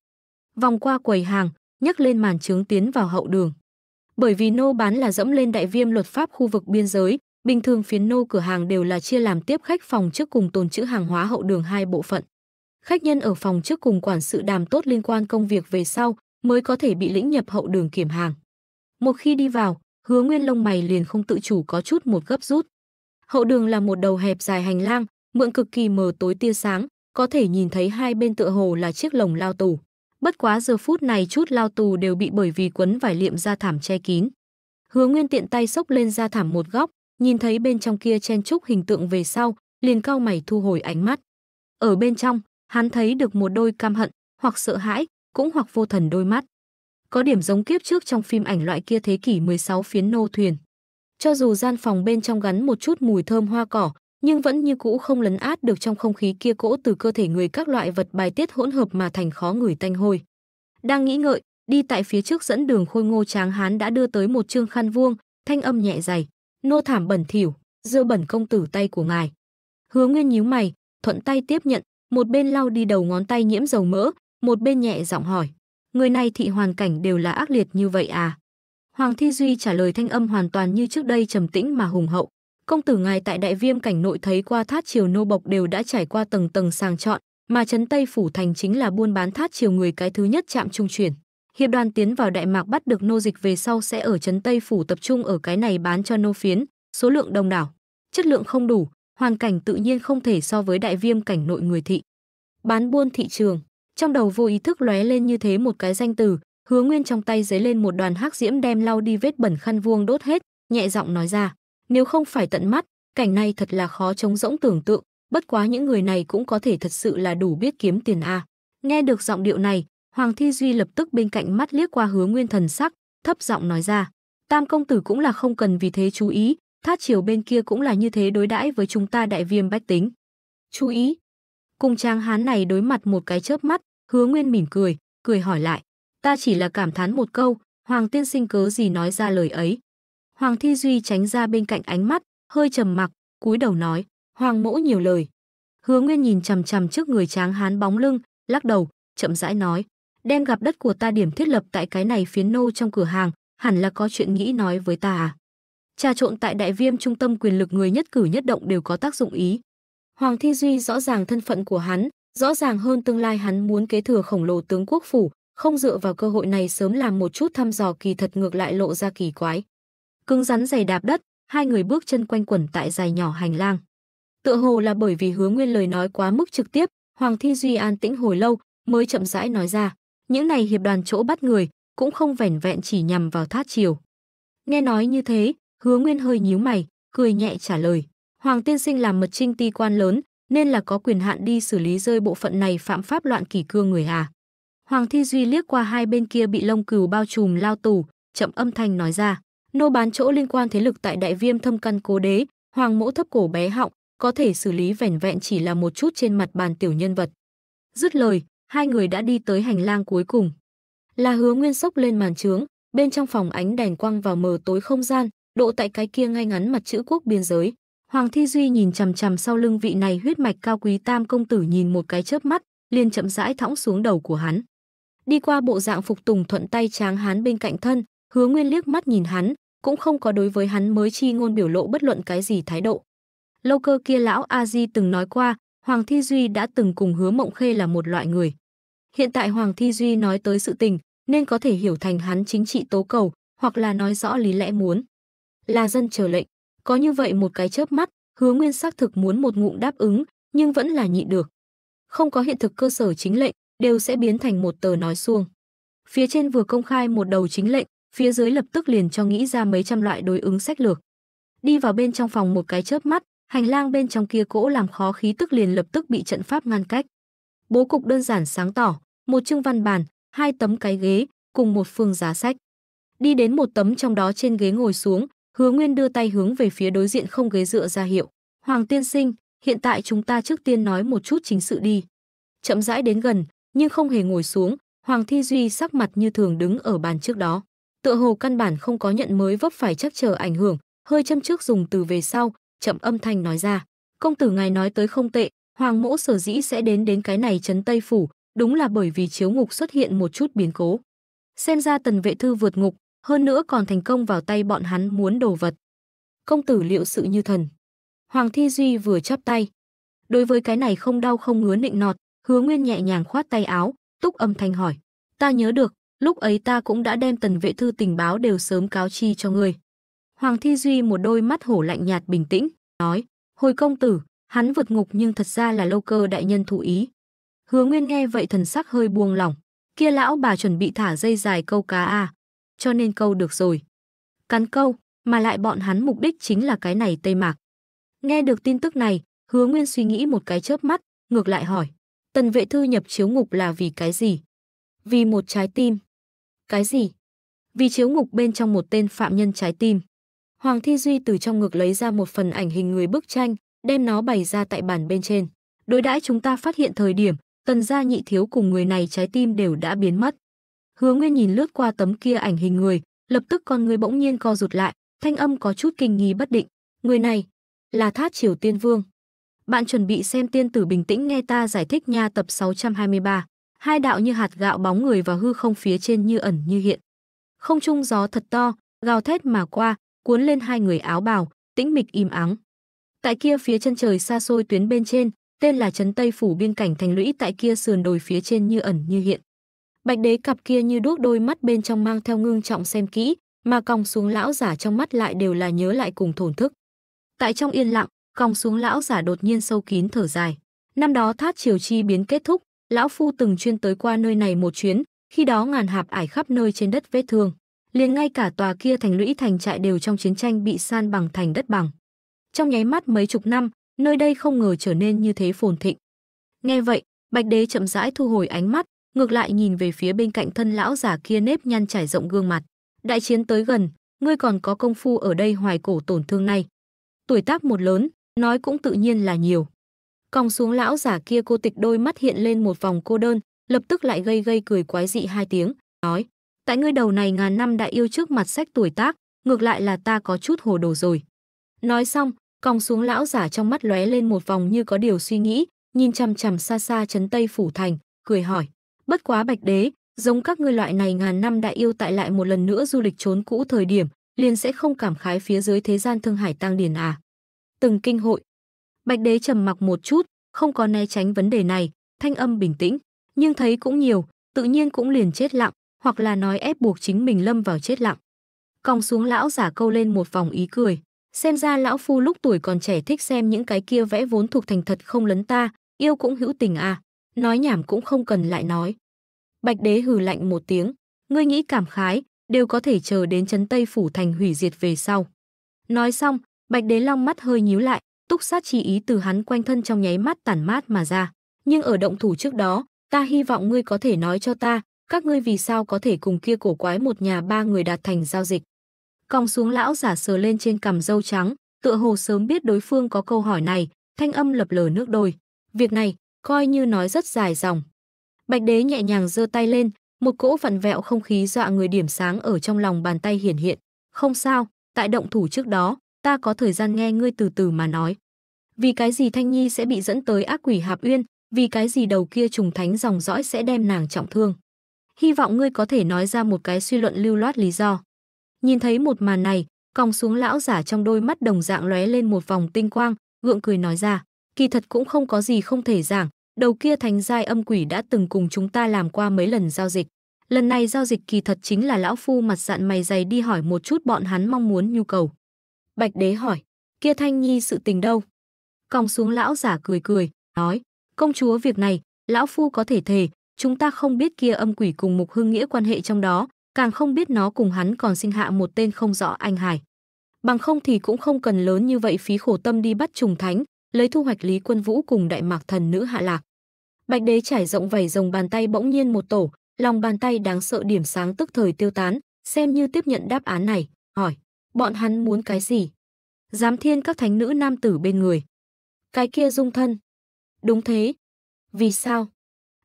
Vòng qua quầy hàng, nhấc lên màn trướng tiến vào hậu đường bởi vì nô bán là dẫm lên đại viêm luật pháp khu vực biên giới, bình thường phiến nô cửa hàng đều là chia làm tiếp khách phòng trước cùng tồn trữ hàng hóa hậu đường hai bộ phận. Khách nhân ở phòng trước cùng quản sự đàm tốt liên quan công việc về sau mới có thể bị lĩnh nhập hậu đường kiểm hàng. Một khi đi vào, Hứa Nguyên lông mày liền không tự chủ có chút một gấp rút. Hậu đường là một đầu hẹp dài hành lang, mượn cực kỳ mờ tối tia sáng, có thể nhìn thấy hai bên tựa hồ là chiếc lồng lao tù. Bất quá giờ phút này chút lao tù đều bị bởi vì quấn vải liệm da thảm che kín. Hứa Nguyên tiện tay xốc lên da thảm một góc, nhìn thấy bên trong kia chen trúc hình tượng về sau, liền cao mày thu hồi ánh mắt. Ở bên trong, hắn thấy được một đôi cam hận, hoặc sợ hãi, cũng hoặc vô thần đôi mắt. Có điểm giống kiếp trước trong phim ảnh loại kia thế kỷ 16 phiến nô thuyền. Cho dù gian phòng bên trong gắn một chút mùi thơm hoa cỏ, nhưng vẫn như cũ không lấn át được trong không khí kia cỗ từ cơ thể người các loại vật bài tiết hỗn hợp mà thành khó người tanh hôi. Đang nghĩ ngợi, đi tại phía trước dẫn đường khôi ngô tráng hán đã đưa tới một trương khăn vuông, thanh âm nhẹ dày, nô thảm bẩn thỉu, dơ bẩn công tử tay của ngài. Hứa Nguyên nhíu mày, thuận tay tiếp nhận, một bên lau đi đầu ngón tay nhiễm dầu mỡ, một bên nhẹ giọng hỏi, người này thị hoàn cảnh đều là ác liệt như vậy à? Hoàng Thi Duy trả lời thanh âm hoàn toàn như trước đây trầm tĩnh mà hùng hậu công tử ngài tại đại viêm cảnh nội thấy qua thát triều nô bộc đều đã trải qua tầng tầng sàng chọn, mà trấn Tây phủ thành chính là buôn bán thát triều người cái thứ nhất chạm trung chuyển. Hiệp đoàn tiến vào Đại Mạc bắt được nô dịch về sau sẽ ở trấn Tây phủ tập trung ở cái này bán cho nô phiến, số lượng đông đảo, chất lượng không đủ, hoàn cảnh tự nhiên không thể so với đại viêm cảnh nội người thị. Bán buôn thị trường, trong đầu vô ý thức lóe lên như thế một cái danh từ, Hứa Nguyên trong tay giấy lên một đoàn hắc diễm đem lau đi vết bẩn khăn vuông đốt hết, nhẹ giọng nói ra. Nếu không phải tận mắt, cảnh này thật là khó chống rỗng tưởng tượng, bất quá những người này cũng có thể thật sự là đủ biết kiếm tiền a. À. Nghe được giọng điệu này, Hoàng Thi Duy lập tức bên cạnh mắt liếc qua Hứa Nguyên thần sắc, thấp giọng nói ra, Tam công tử cũng là không cần vì thế chú ý, thát triều bên kia cũng là như thế đối đãi với chúng ta đại viêm bách tính. Chú ý. Cùng trang hán này đối mặt một cái chớp mắt, Hứa Nguyên mỉm cười, cười hỏi lại, ta chỉ là cảm thán một câu, Hoàng tiên sinh cớ gì nói ra lời ấy. Hoàng Thi Duy tránh ra bên cạnh ánh mắt, hơi trầm mặc, cúi đầu nói, "Hoàng mỗ nhiều lời." Hứa Nguyên nhìn chằm chằm trước người tráng hán bóng lưng, lắc đầu, chậm rãi nói, "Đem gặp đất của ta điểm thiết lập tại cái này phiến nô trong cửa hàng, hẳn là có chuyện nghĩ nói với ta à?" Trà trộn tại đại viêm trung tâm quyền lực người nhất cử nhất động đều có tác dụng ý. Hoàng Thi Duy rõ ràng thân phận của hắn, rõ ràng hơn tương lai hắn muốn kế thừa khổng lồ tướng quốc phủ, không dựa vào cơ hội này sớm làm một chút thăm dò kỳ thật ngược lại lộ ra kỳ quái cứng rắn dày đạp đất, hai người bước chân quanh quẩn tại dài nhỏ hành lang. Tựa hồ là bởi vì Hứa Nguyên lời nói quá mức trực tiếp, Hoàng Thi Duy an tĩnh hồi lâu, mới chậm rãi nói ra, những này hiệp đoàn chỗ bắt người, cũng không vẻn vẹn chỉ nhằm vào thát triều. Nghe nói như thế, Hứa Nguyên hơi nhíu mày, cười nhẹ trả lời, Hoàng tiên sinh làm mật trinh ti quan lớn, nên là có quyền hạn đi xử lý rơi bộ phận này phạm pháp loạn kỷ cương người à. Hoàng Thi Duy liếc qua hai bên kia bị lông cừu bao trùm lao tù, chậm âm thanh nói ra nô bán chỗ liên quan thế lực tại đại viêm thâm căn cố đế hoàng mỗ thấp cổ bé họng có thể xử lý vẻn vẹn chỉ là một chút trên mặt bàn tiểu nhân vật dứt lời hai người đã đi tới hành lang cuối cùng là hứa nguyên sốc lên màn trướng bên trong phòng ánh đèn quăng vào mờ tối không gian độ tại cái kia ngay ngắn mặt chữ quốc biên giới hoàng thi duy nhìn chằm chằm sau lưng vị này huyết mạch cao quý tam công tử nhìn một cái chớp mắt liền chậm rãi thõng xuống đầu của hắn đi qua bộ dạng phục tùng thuận tay tráng hán bên cạnh thân hứa nguyên liếc mắt nhìn hắn cũng không có đối với hắn mới chi ngôn biểu lộ bất luận cái gì thái độ. Lâu cơ kia lão A Di từng nói qua, Hoàng Thi Duy đã từng cùng Hứa Mộng Khê là một loại người. Hiện tại Hoàng Thi Duy nói tới sự tình, nên có thể hiểu thành hắn chính trị tố cầu, hoặc là nói rõ lý lẽ muốn. Là dân chờ lệnh, có như vậy một cái chớp mắt, Hứa Nguyên xác thực muốn một ngụm đáp ứng, nhưng vẫn là nhịn được. Không có hiện thực cơ sở chính lệnh, đều sẽ biến thành một tờ nói xuông. Phía trên vừa công khai một đầu chính lệnh, phía dưới lập tức liền cho nghĩ ra mấy trăm loại đối ứng sách lược. Đi vào bên trong phòng một cái chớp mắt, hành lang bên trong kia cỗ làm khó khí tức liền lập tức bị trận pháp ngăn cách. Bố cục đơn giản sáng tỏ, một chương văn bàn, hai tấm cái ghế, cùng một phương giá sách. Đi đến một tấm trong đó trên ghế ngồi xuống, Hứa Nguyên đưa tay hướng về phía đối diện không ghế dựa ra hiệu. Hoàng tiên sinh, hiện tại chúng ta trước tiên nói một chút chính sự đi. Chậm rãi đến gần, nhưng không hề ngồi xuống, Hoàng Thi Duy sắc mặt như thường đứng ở bàn trước đó tựa hồ căn bản không có nhận mới vấp phải chắc chờ ảnh hưởng, hơi châm trước dùng từ về sau, chậm âm thanh nói ra. Công tử ngài nói tới không tệ, hoàng mỗ sở dĩ sẽ đến đến cái này trấn Tây Phủ, đúng là bởi vì chiếu ngục xuất hiện một chút biến cố. Xem ra tần vệ thư vượt ngục, hơn nữa còn thành công vào tay bọn hắn muốn đồ vật. Công tử liệu sự như thần. Hoàng Thi Duy vừa chắp tay. Đối với cái này không đau không ngứa nịnh nọt, hứa nguyên nhẹ nhàng khoát tay áo, túc âm thanh hỏi. Ta nhớ được, Lúc ấy ta cũng đã đem tần vệ thư tình báo đều sớm cáo chi cho ngươi. Hoàng Thi Duy một đôi mắt hổ lạnh nhạt bình tĩnh, nói, hồi công tử, hắn vượt ngục nhưng thật ra là lâu cơ đại nhân thụ ý. Hứa Nguyên nghe vậy thần sắc hơi buông lỏng, kia lão bà chuẩn bị thả dây dài câu cá à, cho nên câu được rồi. Cắn câu, mà lại bọn hắn mục đích chính là cái này Tây Mạc. Nghe được tin tức này, Hứa Nguyên suy nghĩ một cái chớp mắt, ngược lại hỏi, tần vệ thư nhập chiếu ngục là vì cái gì? Vì một trái tim. Cái gì? Vì chiếu ngục bên trong một tên phạm nhân trái tim. Hoàng Thi Duy từ trong ngực lấy ra một phần ảnh hình người bức tranh, đem nó bày ra tại bàn bên trên. Đối đãi chúng ta phát hiện thời điểm, tần gia nhị thiếu cùng người này trái tim đều đã biến mất. Hứa Nguyên nhìn lướt qua tấm kia ảnh hình người, lập tức con người bỗng nhiên co rụt lại, thanh âm có chút kinh nghi bất định. Người này là Thát Triều Tiên Vương. Bạn chuẩn bị xem tiên tử bình tĩnh nghe ta giải thích nha tập 623 hai đạo như hạt gạo bóng người và hư không phía trên như ẩn như hiện. Không trung gió thật to, gào thét mà qua, cuốn lên hai người áo bào, tĩnh mịch im ắng. Tại kia phía chân trời xa xôi tuyến bên trên, tên là trấn Tây phủ biên cảnh thành lũy tại kia sườn đồi phía trên như ẩn như hiện. Bạch đế cặp kia như đuốc đôi mắt bên trong mang theo ngưng trọng xem kỹ, mà còng xuống lão giả trong mắt lại đều là nhớ lại cùng thổn thức. Tại trong yên lặng, còng xuống lão giả đột nhiên sâu kín thở dài. Năm đó thát triều chi biến kết thúc, lão phu từng chuyên tới qua nơi này một chuyến, khi đó ngàn hạp ải khắp nơi trên đất vết thương, liền ngay cả tòa kia thành lũy thành trại đều trong chiến tranh bị san bằng thành đất bằng. Trong nháy mắt mấy chục năm, nơi đây không ngờ trở nên như thế phồn thịnh. Nghe vậy, Bạch Đế chậm rãi thu hồi ánh mắt, ngược lại nhìn về phía bên cạnh thân lão giả kia nếp nhăn trải rộng gương mặt. Đại chiến tới gần, ngươi còn có công phu ở đây hoài cổ tổn thương này. Tuổi tác một lớn, nói cũng tự nhiên là nhiều còng xuống lão giả kia cô tịch đôi mắt hiện lên một vòng cô đơn, lập tức lại gây gây cười quái dị hai tiếng, nói, tại ngươi đầu này ngàn năm đã yêu trước mặt sách tuổi tác, ngược lại là ta có chút hồ đồ rồi. Nói xong, còng xuống lão giả trong mắt lóe lên một vòng như có điều suy nghĩ, nhìn chằm chằm xa xa chấn Tây Phủ Thành, cười hỏi, bất quá bạch đế, giống các ngươi loại này ngàn năm đã yêu tại lại một lần nữa du lịch trốn cũ thời điểm, liền sẽ không cảm khái phía dưới thế gian thương hải tăng điền à. Từng kinh hội, Bạch Đế trầm mặc một chút, không có né tránh vấn đề này, thanh âm bình tĩnh, nhưng thấy cũng nhiều, tự nhiên cũng liền chết lặng, hoặc là nói ép buộc chính mình lâm vào chết lặng. Còng xuống lão giả câu lên một vòng ý cười, xem ra lão phu lúc tuổi còn trẻ thích xem những cái kia vẽ vốn thuộc thành thật không lấn ta, yêu cũng hữu tình à, nói nhảm cũng không cần lại nói. Bạch đế hừ lạnh một tiếng, ngươi nghĩ cảm khái, đều có thể chờ đến chấn Tây Phủ Thành hủy diệt về sau. Nói xong, Bạch đế long mắt hơi nhíu lại, túc sát chi ý từ hắn quanh thân trong nháy mắt tản mát mà ra. Nhưng ở động thủ trước đó, ta hy vọng ngươi có thể nói cho ta, các ngươi vì sao có thể cùng kia cổ quái một nhà ba người đạt thành giao dịch. Còng xuống lão giả sờ lên trên cằm râu trắng, tựa hồ sớm biết đối phương có câu hỏi này, thanh âm lập lờ nước đồi Việc này, coi như nói rất dài dòng. Bạch đế nhẹ nhàng giơ tay lên, một cỗ vặn vẹo không khí dọa người điểm sáng ở trong lòng bàn tay hiển hiện. Không sao, tại động thủ trước đó, ta có thời gian nghe ngươi từ từ mà nói. Vì cái gì Thanh Nhi sẽ bị dẫn tới ác quỷ Hạp Uyên, vì cái gì đầu kia trùng thánh dòng dõi sẽ đem nàng trọng thương. Hy vọng ngươi có thể nói ra một cái suy luận lưu loát lý do. Nhìn thấy một màn này, còng xuống lão giả trong đôi mắt đồng dạng lóe lên một vòng tinh quang, gượng cười nói ra, kỳ thật cũng không có gì không thể giảng, đầu kia thánh giai âm quỷ đã từng cùng chúng ta làm qua mấy lần giao dịch. Lần này giao dịch kỳ thật chính là lão phu mặt dạn mày dày đi hỏi một chút bọn hắn mong muốn nhu cầu. Bạch đế hỏi, kia Thanh Nhi sự tình đâu? Còng xuống lão giả cười cười, nói, công chúa việc này, lão phu có thể thề, chúng ta không biết kia âm quỷ cùng mục hương nghĩa quan hệ trong đó, càng không biết nó cùng hắn còn sinh hạ một tên không rõ anh hải. Bằng không thì cũng không cần lớn như vậy phí khổ tâm đi bắt trùng thánh, lấy thu hoạch Lý Quân Vũ cùng đại mạc thần nữ hạ lạc. Bạch đế trải rộng vảy rồng bàn tay bỗng nhiên một tổ, lòng bàn tay đáng sợ điểm sáng tức thời tiêu tán, xem như tiếp nhận đáp án này, hỏi, Bọn hắn muốn cái gì? Giám thiên các thánh nữ nam tử bên người. Cái kia dung thân. Đúng thế. Vì sao?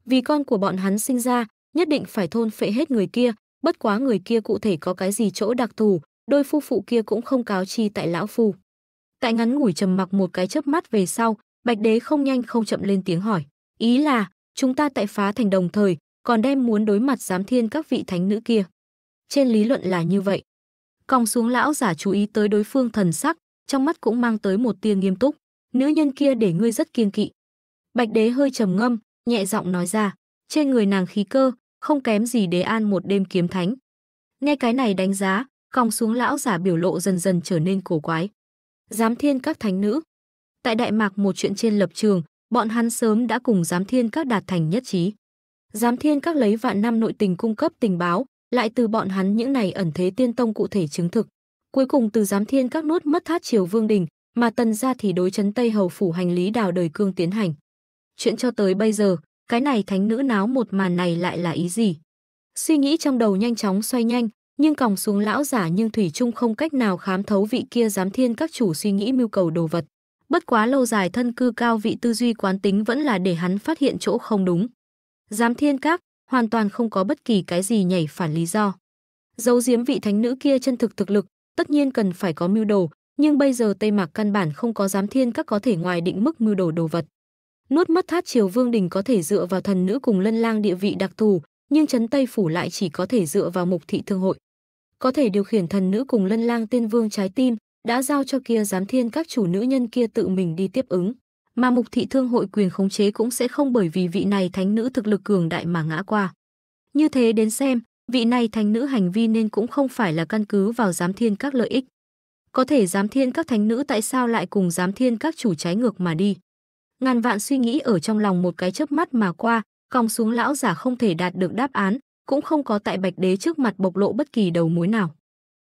Vì con của bọn hắn sinh ra, nhất định phải thôn phệ hết người kia, bất quá người kia cụ thể có cái gì chỗ đặc thù, đôi phu phụ kia cũng không cáo chi tại lão phu. Tại ngắn ngủi trầm mặc một cái chớp mắt về sau, Bạch Đế không nhanh không chậm lên tiếng hỏi, ý là chúng ta tại phá thành đồng thời, còn đem muốn đối mặt giám thiên các vị thánh nữ kia. Trên lý luận là như vậy còng xuống lão giả chú ý tới đối phương thần sắc trong mắt cũng mang tới một tia nghiêm túc nữ nhân kia để ngươi rất kiêng kỵ bạch đế hơi trầm ngâm nhẹ giọng nói ra trên người nàng khí cơ không kém gì đế an một đêm kiếm thánh nghe cái này đánh giá còng xuống lão giả biểu lộ dần dần trở nên cổ quái giám thiên các thánh nữ tại đại mạc một chuyện trên lập trường bọn hắn sớm đã cùng giám thiên các đạt thành nhất trí giám thiên các lấy vạn năm nội tình cung cấp tình báo lại từ bọn hắn những này ẩn thế tiên tông cụ thể chứng thực. Cuối cùng từ giám thiên các nốt mất thát triều vương đình, mà tần ra thì đối chấn Tây Hầu phủ hành lý đào đời cương tiến hành. Chuyện cho tới bây giờ, cái này thánh nữ náo một màn này lại là ý gì? Suy nghĩ trong đầu nhanh chóng xoay nhanh, nhưng còng xuống lão giả nhưng Thủy trung không cách nào khám thấu vị kia giám thiên các chủ suy nghĩ mưu cầu đồ vật. Bất quá lâu dài thân cư cao vị tư duy quán tính vẫn là để hắn phát hiện chỗ không đúng. Giám thiên các, hoàn toàn không có bất kỳ cái gì nhảy phản lý do. Giấu giếm vị thánh nữ kia chân thực thực lực, tất nhiên cần phải có mưu đồ, nhưng bây giờ Tây Mạc căn bản không có giám thiên các có thể ngoài định mức mưu đồ đồ vật. Nuốt mất thát triều vương đình có thể dựa vào thần nữ cùng lân lang địa vị đặc thù, nhưng chấn Tây phủ lại chỉ có thể dựa vào mục thị thương hội. Có thể điều khiển thần nữ cùng lân lang tiên vương trái tim, đã giao cho kia giám thiên các chủ nữ nhân kia tự mình đi tiếp ứng mà mục thị thương hội quyền khống chế cũng sẽ không bởi vì vị này thánh nữ thực lực cường đại mà ngã qua. Như thế đến xem, vị này thánh nữ hành vi nên cũng không phải là căn cứ vào giám thiên các lợi ích. Có thể giám thiên các thánh nữ tại sao lại cùng giám thiên các chủ trái ngược mà đi. Ngàn vạn suy nghĩ ở trong lòng một cái chớp mắt mà qua, còng xuống lão giả không thể đạt được đáp án, cũng không có tại bạch đế trước mặt bộc lộ bất kỳ đầu mối nào.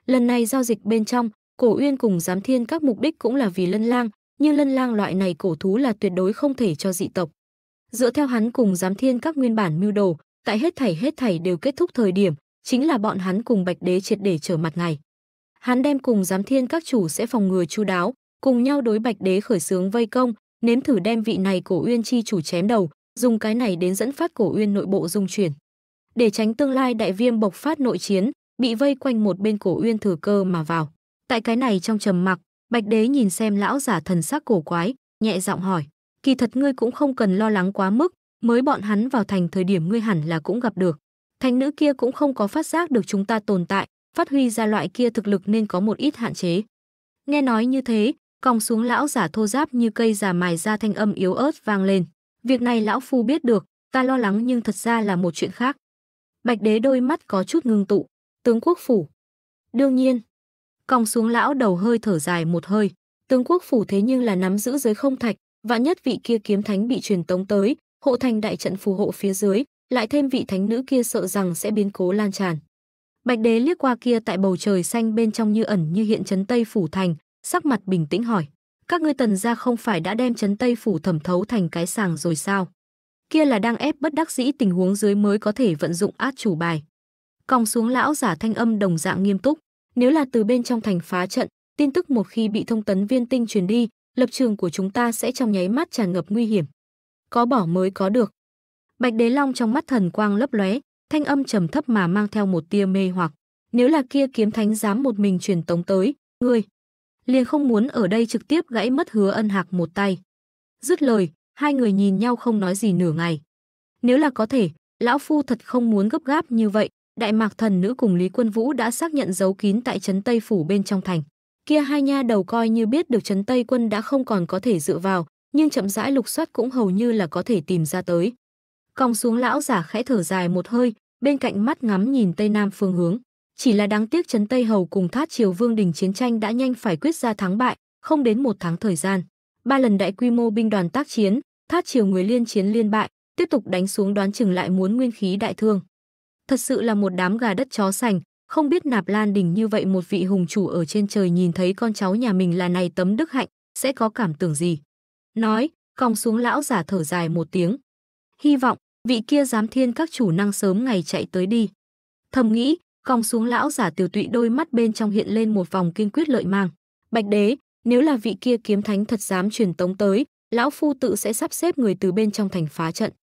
Lần này giao dịch bên trong, cổ uyên cùng giám thiên các mục đích cũng là vì lân lang, như lân lang loại này cổ thú là tuyệt đối không thể cho dị tộc. Dựa theo hắn cùng giám thiên các nguyên bản mưu đồ, tại hết thảy hết thảy đều kết thúc thời điểm, chính là bọn hắn cùng Bạch Đế triệt để trở mặt ngày. Hắn đem cùng giám thiên các chủ sẽ phòng ngừa chu đáo, cùng nhau đối Bạch Đế khởi xướng vây công, nếm thử đem vị này cổ uyên chi chủ chém đầu, dùng cái này đến dẫn phát cổ uyên nội bộ dung chuyển. Để tránh tương lai đại viêm bộc phát nội chiến, bị vây quanh một bên cổ uyên thừa cơ mà vào. Tại cái này trong trầm mặc, Bạch đế nhìn xem lão giả thần sắc cổ quái, nhẹ giọng hỏi, kỳ thật ngươi cũng không cần lo lắng quá mức, mới bọn hắn vào thành thời điểm ngươi hẳn là cũng gặp được. Thành nữ kia cũng không có phát giác được chúng ta tồn tại, phát huy ra loại kia thực lực nên có một ít hạn chế. Nghe nói như thế, còng xuống lão giả thô giáp như cây già mài ra thanh âm yếu ớt vang lên. Việc này lão phu biết được, ta lo lắng nhưng thật ra là một chuyện khác. Bạch đế đôi mắt có chút ngưng tụ, tướng quốc phủ. Đương nhiên, còng xuống lão đầu hơi thở dài một hơi. Tướng quốc phủ thế nhưng là nắm giữ giới không thạch, vạn nhất vị kia kiếm thánh bị truyền tống tới, hộ thành đại trận phù hộ phía dưới, lại thêm vị thánh nữ kia sợ rằng sẽ biến cố lan tràn. Bạch đế liếc qua kia tại bầu trời xanh bên trong như ẩn như hiện chấn Tây phủ thành, sắc mặt bình tĩnh hỏi: "Các ngươi tần gia không phải đã đem chấn Tây phủ thẩm thấu thành cái sàng rồi sao? Kia là đang ép bất đắc dĩ tình huống dưới mới có thể vận dụng át chủ bài." Còng xuống lão giả thanh âm đồng dạng nghiêm túc, nếu là từ bên trong thành phá trận, tin tức một khi bị thông tấn viên tinh truyền đi, lập trường của chúng ta sẽ trong nháy mắt tràn ngập nguy hiểm. Có bỏ mới có được. Bạch Đế Long trong mắt thần quang lấp lóe, thanh âm trầm thấp mà mang theo một tia mê hoặc. Nếu là kia kiếm thánh dám một mình truyền tống tới, ngươi liền không muốn ở đây trực tiếp gãy mất hứa ân hạc một tay. Dứt lời, hai người nhìn nhau không nói gì nửa ngày. Nếu là có thể, lão phu thật không muốn gấp gáp như vậy, Đại Mạc thần nữ cùng Lý Quân Vũ đã xác nhận dấu kín tại trấn Tây phủ bên trong thành. Kia hai nha đầu coi như biết được trấn Tây quân đã không còn có thể dựa vào, nhưng chậm rãi lục soát cũng hầu như là có thể tìm ra tới. Còng xuống lão giả khẽ thở dài một hơi, bên cạnh mắt ngắm nhìn tây nam phương hướng. Chỉ là đáng tiếc trấn Tây hầu cùng Thát Triều Vương đình chiến tranh đã nhanh phải quyết ra thắng bại, không đến một tháng thời gian. Ba lần đại quy mô binh đoàn tác chiến, Thát Triều người liên chiến liên bại, tiếp tục đánh xuống đoán chừng lại muốn nguyên khí đại thương. Thật sự là một đám gà đất chó sành, không biết Nạp Lan Đình như vậy một vị hùng chủ ở trên trời nhìn thấy con cháu nhà mình là này tấm đức hạnh, sẽ có cảm tưởng gì. Nói, còng xuống lão giả thở dài một tiếng. Hy vọng, vị kia giám thiên các chủ năng sớm ngày chạy tới đi. Thầm nghĩ, còng xuống lão giả tiểu tụy đôi mắt bên trong hiện lên một vòng kiên quyết lợi mang. Bạch đế, nếu là vị kia kiếm thánh thật dám truyền tống tới, lão phu tự sẽ sắp xếp người từ bên trong thành phá trận.